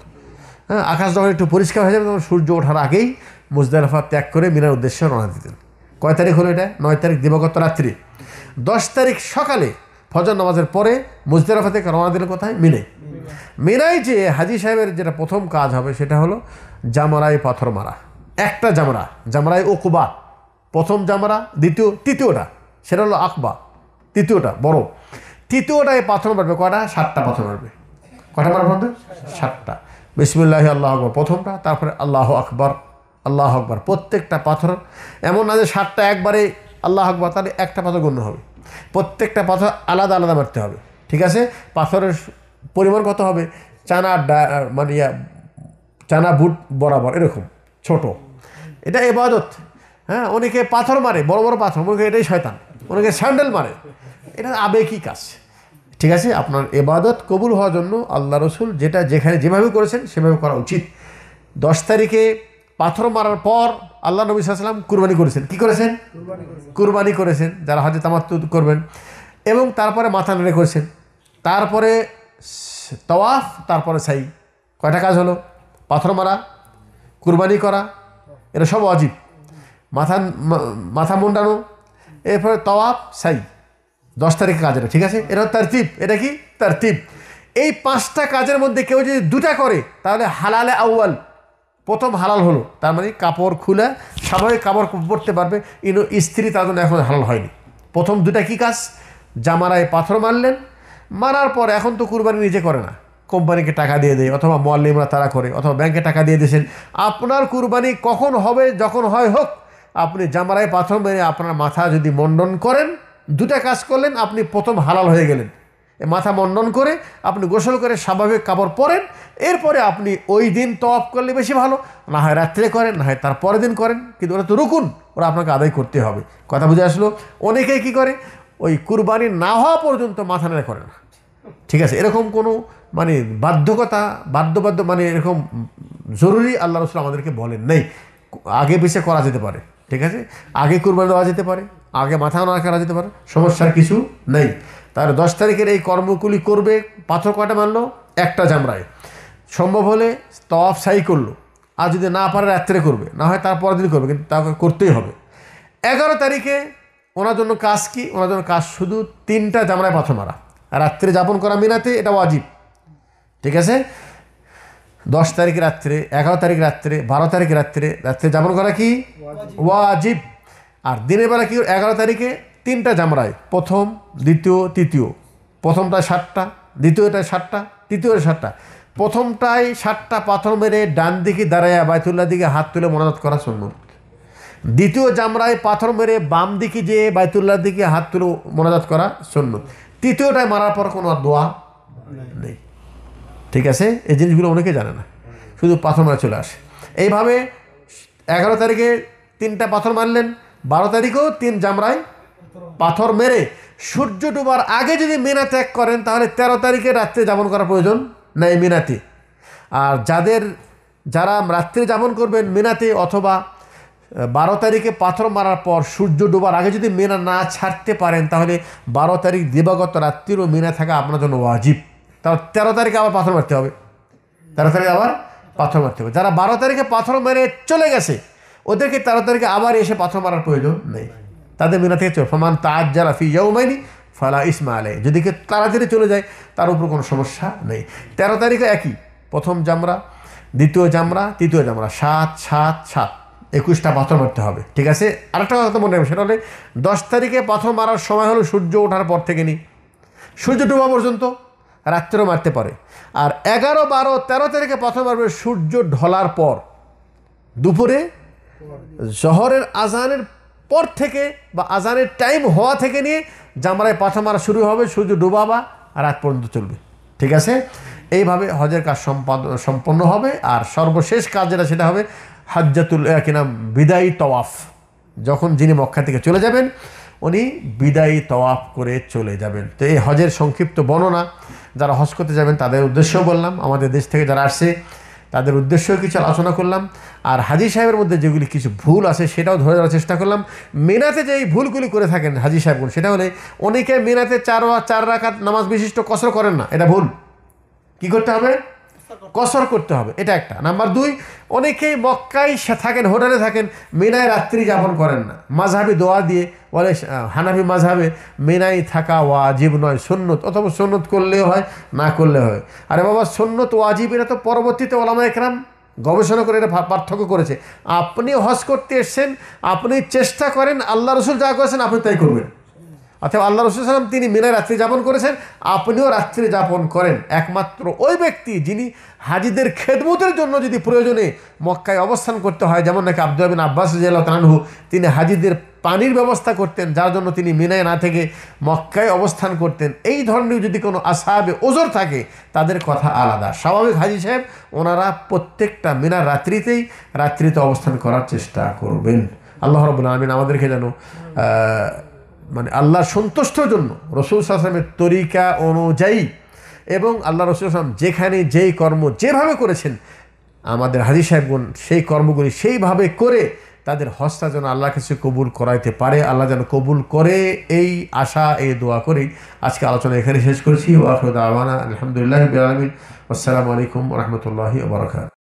হ্যাঁ আকাশ যখন একটু পরিষ্কার হয়ে যাবে তখন সূর্য ওঠার আগেই মুজদালফা ত্যাগ করে মিনার উদ্দেশ্যে রওনা দিতেন কয় তারিখ হলো এটা নয় তারিখ দিবগত রাত্রি দশ তারিখ সকালে ফজর নামাজের পরে মুজদারাফা থেকে রওনা দিলে কোথায় মিনে মিনায় যে হাজি সাহেবের যেটা প্রথম কাজ হবে সেটা হলো জামরায় পাথর মারা একটা জামরা জামরায় ওকুবা প্রথম জামরা দ্বিতীয় তৃতীয়টা সেটা হলো আকবা তৃতীয়টা বড় এই পাথর মারবে কটা সাতটা পাথর মারবে কটা মারবে আমাদের সাতটা বিসমুল্লাহ আল্লাহ আকবর প্রথমটা তারপরে আল্লাহ আকবর আল্লাহ আকবর প্রত্যেকটা পাথর এমন না যে সাতটা একবারে আল্লাহ আকবর তাহলে একটা পাথর গণ্য হবে প্রত্যেকটা পাথর আলাদা আলাদা মারতে হবে ঠিক আছে পাথরের পরিমাণ কত হবে চানা মানে চানা বুট বরাবর এরকম ছোট এটা এবাদত হ্যাঁ অনেকে পাথর মারে বড় বড় পাথর মনে এটাই শয়তান ওনাকে স্যান্ডেল মারে এটা আবেগই কাজ ঠিক আছে আপনার এবাদত কবুল হওয়ার জন্য আল্লাহ রসুল যেটা যেখানে যেভাবে করেছেন সেভাবে করা উচিত দশ তারিখে পাথর মারার পর আল্লাহ নবী সাল্লাম কুরবানি করেছেন কি করেছেন কুরবানি করেছেন যারা হাজে তামাত্ম করবেন এবং তারপরে মাথা নেড়ে করেছেন তারপরে তওয়াফ তারপরে সাই কয়টা কাজ হলো পাথর মারা কুরবানি করা এটা সব অজীব মাথা মাথা মুন্ডানো এরপরে তওয়াব সাই দশ তারিখ কাজের ঠিক আছে এটা তারতিব এটা কি তারতিব এই পাঁচটা কাজের মধ্যে কেউ যদি দুটা করে তাহলে হালালে আউয়াল প্রথম হালাল হলো তার মানে কাপড় খুলে স্বাভাবিক কাপড় পড়তে পারবে কিন্তু স্ত্রী তার জন্য এখন হালাল হয়নি প্রথম দুটা কি কাজ জামারায় পাথর মারলেন মারার পর এখন তো কুরবানি নিজে করে না কোম্পানিকে টাকা দিয়ে দেয় অথবা মল্লিমরা তারা করে অথবা ব্যাংকে টাকা দিয়ে দিয়েছেন আপনার কুরবানি কখন হবে যখন হয় হোক আপনি জামারায় পাথর মেরে আপনার মাথা যদি মণ্ডন করেন দুটা কাজ করলেন আপনি প্রথম হালাল হয়ে গেলেন মাথা মণ্ডন করে আপনি গোসল করে স্বাভাবিক কাপড় পরেন এরপরে আপনি ওই দিন তপ করলে বেশি ভালো না হয় রাত্রে করেন না হয় তার পরের দিন করেন কিন্তু ওরা তো রুকুন ওরা আপনাকে আদায় করতে হবে কথা বুঝে আসলো অনেকেই কি করে ওই কুরবানি না হওয়া পর্যন্ত মাথা নেড়ে করে না ঠিক আছে এরকম কোনো মানে বাধ্যকতা বাধ্যবাধ্য মানে এরকম জরুরি আল্লাহ রসুল আমাদেরকে বলেন নেই আগে পিছিয়ে করা যেতে পারে ঠিক আছে আগে কুরবানি দেওয়া যেতে পারে আগে মাথা না করা যেতে পারে সমস্যার কিছু নেই তাহলে দশ তারিখের এই কর্মগুলি করবে পাথর কয়টা মানলো একটা জামরায় সম্ভব হলে তফ সাই করলো আর যদি না পারে রাত্রে করবে না হয় তারপর দিন করবে কিন্তু তাকে করতেই হবে এগারো তারিখে ওনার জন্য কাজ কি ওনার জন্য কাজ শুধু তিনটা জামরায় পাথর মারা রাত্রে যাপন করা মিনাতে এটা অজীব ঠিক আছে দশ তারিখ রাত্রে এগারো তারিখ রাত্রে বারো তারিখ রাত্রে রাত্রে জামর করা কি ওয়াজিব আর দিনের বেলা কি এগারো তারিখে তিনটা জামরায় প্রথম দ্বিতীয় তৃতীয় প্রথমটায় ষাটটা দ্বিতীয়টায় ষাটটা তৃতীয়টা ষাটটা প্রথমটায় ষাটটা পাথর মেরে ডান দিকে দাঁড়ায় বায়তুল্লাহ দিকে হাত তুলে মনাজাত করা সুন্নত দ্বিতীয় জামরায় পাথর মেরে বাম দিকে যেয়ে বায়তুল্লাহ দিকে হাত তুলে মনাজাত করা সুন্নত তৃতীয়টায় মারার পর কোনো দোয়া নেই ঠিক আছে এই জিনিসগুলো অনেকে জানে না শুধু পাথর মারা চলে আসে এইভাবে এগারো তারিখে তিনটা পাথর মারলেন বারো তারিখেও তিন জামরায় পাথর মেরে সূর্য ডুবার আগে যদি মিনা ত্যাগ করেন তাহলে তেরো তারিখে রাত্রে যাপন করা প্রয়োজন নেই মিনাতে আর যাদের যারা রাত্রে যাপন করবেন মিনাতে অথবা বারো তারিখে পাথর মারার পর সূর্য ডোবার আগে যদি মেনা না ছাড়তে পারেন তাহলে বারো তারিখ দিবাগত রাত্রিরও মিনা থাকা আপনার জন্য ওয়াজিব তাও তেরো তারিখে আবার পাথর মারতে হবে তেরো তারিখে আবার পাথর মারতে হবে যারা বারো তারিখে পাথর মেরে চলে গেছে ওদেরকে তেরো তারিখে আবার এসে পাথর মারার প্রয়োজন নেই তাদের মিনা থেকে চলে ফমান আজ যারা ফি মাইনি ফালা ইসমা যদি কেউ তাড়াতাড়ি চলে যায় তার উপর কোনো সমস্যা নেই তেরো তারিখে একই প্রথম জামরা দ্বিতীয় জামরা তৃতীয় জামরা সাত সাত সাত একুশটা পাথর মারতে হবে ঠিক আছে আরেকটা কথা মনে হবে সেটা হলে দশ তারিখে পাথর মারার সময় হলো সূর্য ওঠার পর থেকে নি সূর্য ডোবা পর্যন্ত রাত্রেও মারতে পারে আর এগারো বারো তেরো তারিখে প্রথম মারবে সূর্য ঢলার পর দুপুরে শহরের আজানের পর থেকে বা আজানের টাইম হওয়া থেকে নিয়ে জামরায় পাথা মারা শুরু হবে সূর্য ডোবা বা রাত পর্যন্ত চলবে ঠিক আছে এইভাবে হজের কাজ সম্পাদ সম্পন্ন হবে আর সর্বশেষ কাজ যেটা সেটা হবে হাজ্জাতুল নাম বিদায়ী তওয়াফ যখন যিনি মক্কা থেকে চলে যাবেন উনি বিদায়ী তওয়াফ করে চলে যাবেন তো এই হজের সংক্ষিপ্ত বর্ণনা যারা হজ করতে যাবেন তাদের উদ্দেশ্যও বললাম আমাদের দেশ থেকে যারা আসছে তাদের উদ্দেশ্যও কিছু আলোচনা করলাম আর হাজি সাহেবের মধ্যে যেগুলি কিছু ভুল আছে সেটাও ধরে ধরার চেষ্টা করলাম মেনাতে যে এই ভুলগুলি করে থাকেন হাজি সাহেবগুলো সেটা হলে অনেকে মেনাতে চার চার রাখাত নামাজ বিশিষ্ট কসর করেন না এটা ভুল কি করতে হবে কসর করতে হবে এটা একটা নাম্বার দুই অনেকেই মক্কাই থাকেন হোটেলে থাকেন মেনায় রাত্রি যাপন করেন না মাঝহাবি দোয়া দিয়ে বলে হানাফি মাঝহাবে মেনাই থাকা ওয়াজিব নয় সন্ন্যত অথবা সন্ন্যত করলেও হয় না করলে হয় আরে বাবা সন্ন্যত ওয়াজিব এটা তো পরবর্তীতে ওলামা একরাম গবেষণা করে এটা পার্থক্য করেছে আপনি হজ করতে এসছেন আপনি চেষ্টা করেন আল্লাহ রসুল যা করেছেন আপনি তাই করবেন অথবা আল্লাহ রসুলাম তিনি মিনায় রাত্রি যাপন করেছেন আপনিও রাত্রি যাপন করেন একমাত্র ওই ব্যক্তি যিনি হাজিদের খেদমতের জন্য যদি প্রয়োজনে মক্কায় অবস্থান করতে হয় যেমন নাকি আব্দুল বিন আব্বাস তানহু তিনি হাজিদের পানির ব্যবস্থা করতেন যার জন্য তিনি মিনায় না থেকে মক্কায় অবস্থান করতেন এই ধরনের যদি কোনো আসাবে ওজোর থাকে তাদের কথা আলাদা স্বাভাবিক হাজি সাহেব ওনারা প্রত্যেকটা মিনার রাত্রিতেই রাত্রিতে অবস্থান করার চেষ্টা করবেন আল্লাহ রবুল্লা আমিন আমাদেরকে যেন মানে আল্লাহর সন্তুষ্টর জন্য রসুল আসলামের তরিকা অনুযায়ী এবং আল্লাহ রসুল আসলাম যেখানে যেই কর্ম যেভাবে করেছেন আমাদের হাজি সাহেবগণ সেই কর্মগুলি সেইভাবে করে তাদের হস্তা যেন আল্লাহ কাছে কবুল করাইতে পারে আল্লাহ যেন কবুল করে এই আশা এই দোয়া করেই আজকে আলোচনা এখানে শেষ করেছি ওয়াহরুদ আলহামদুলিল্লাহ আসসালামু আলাইকুম রহমতুল্লাহি বরাকাত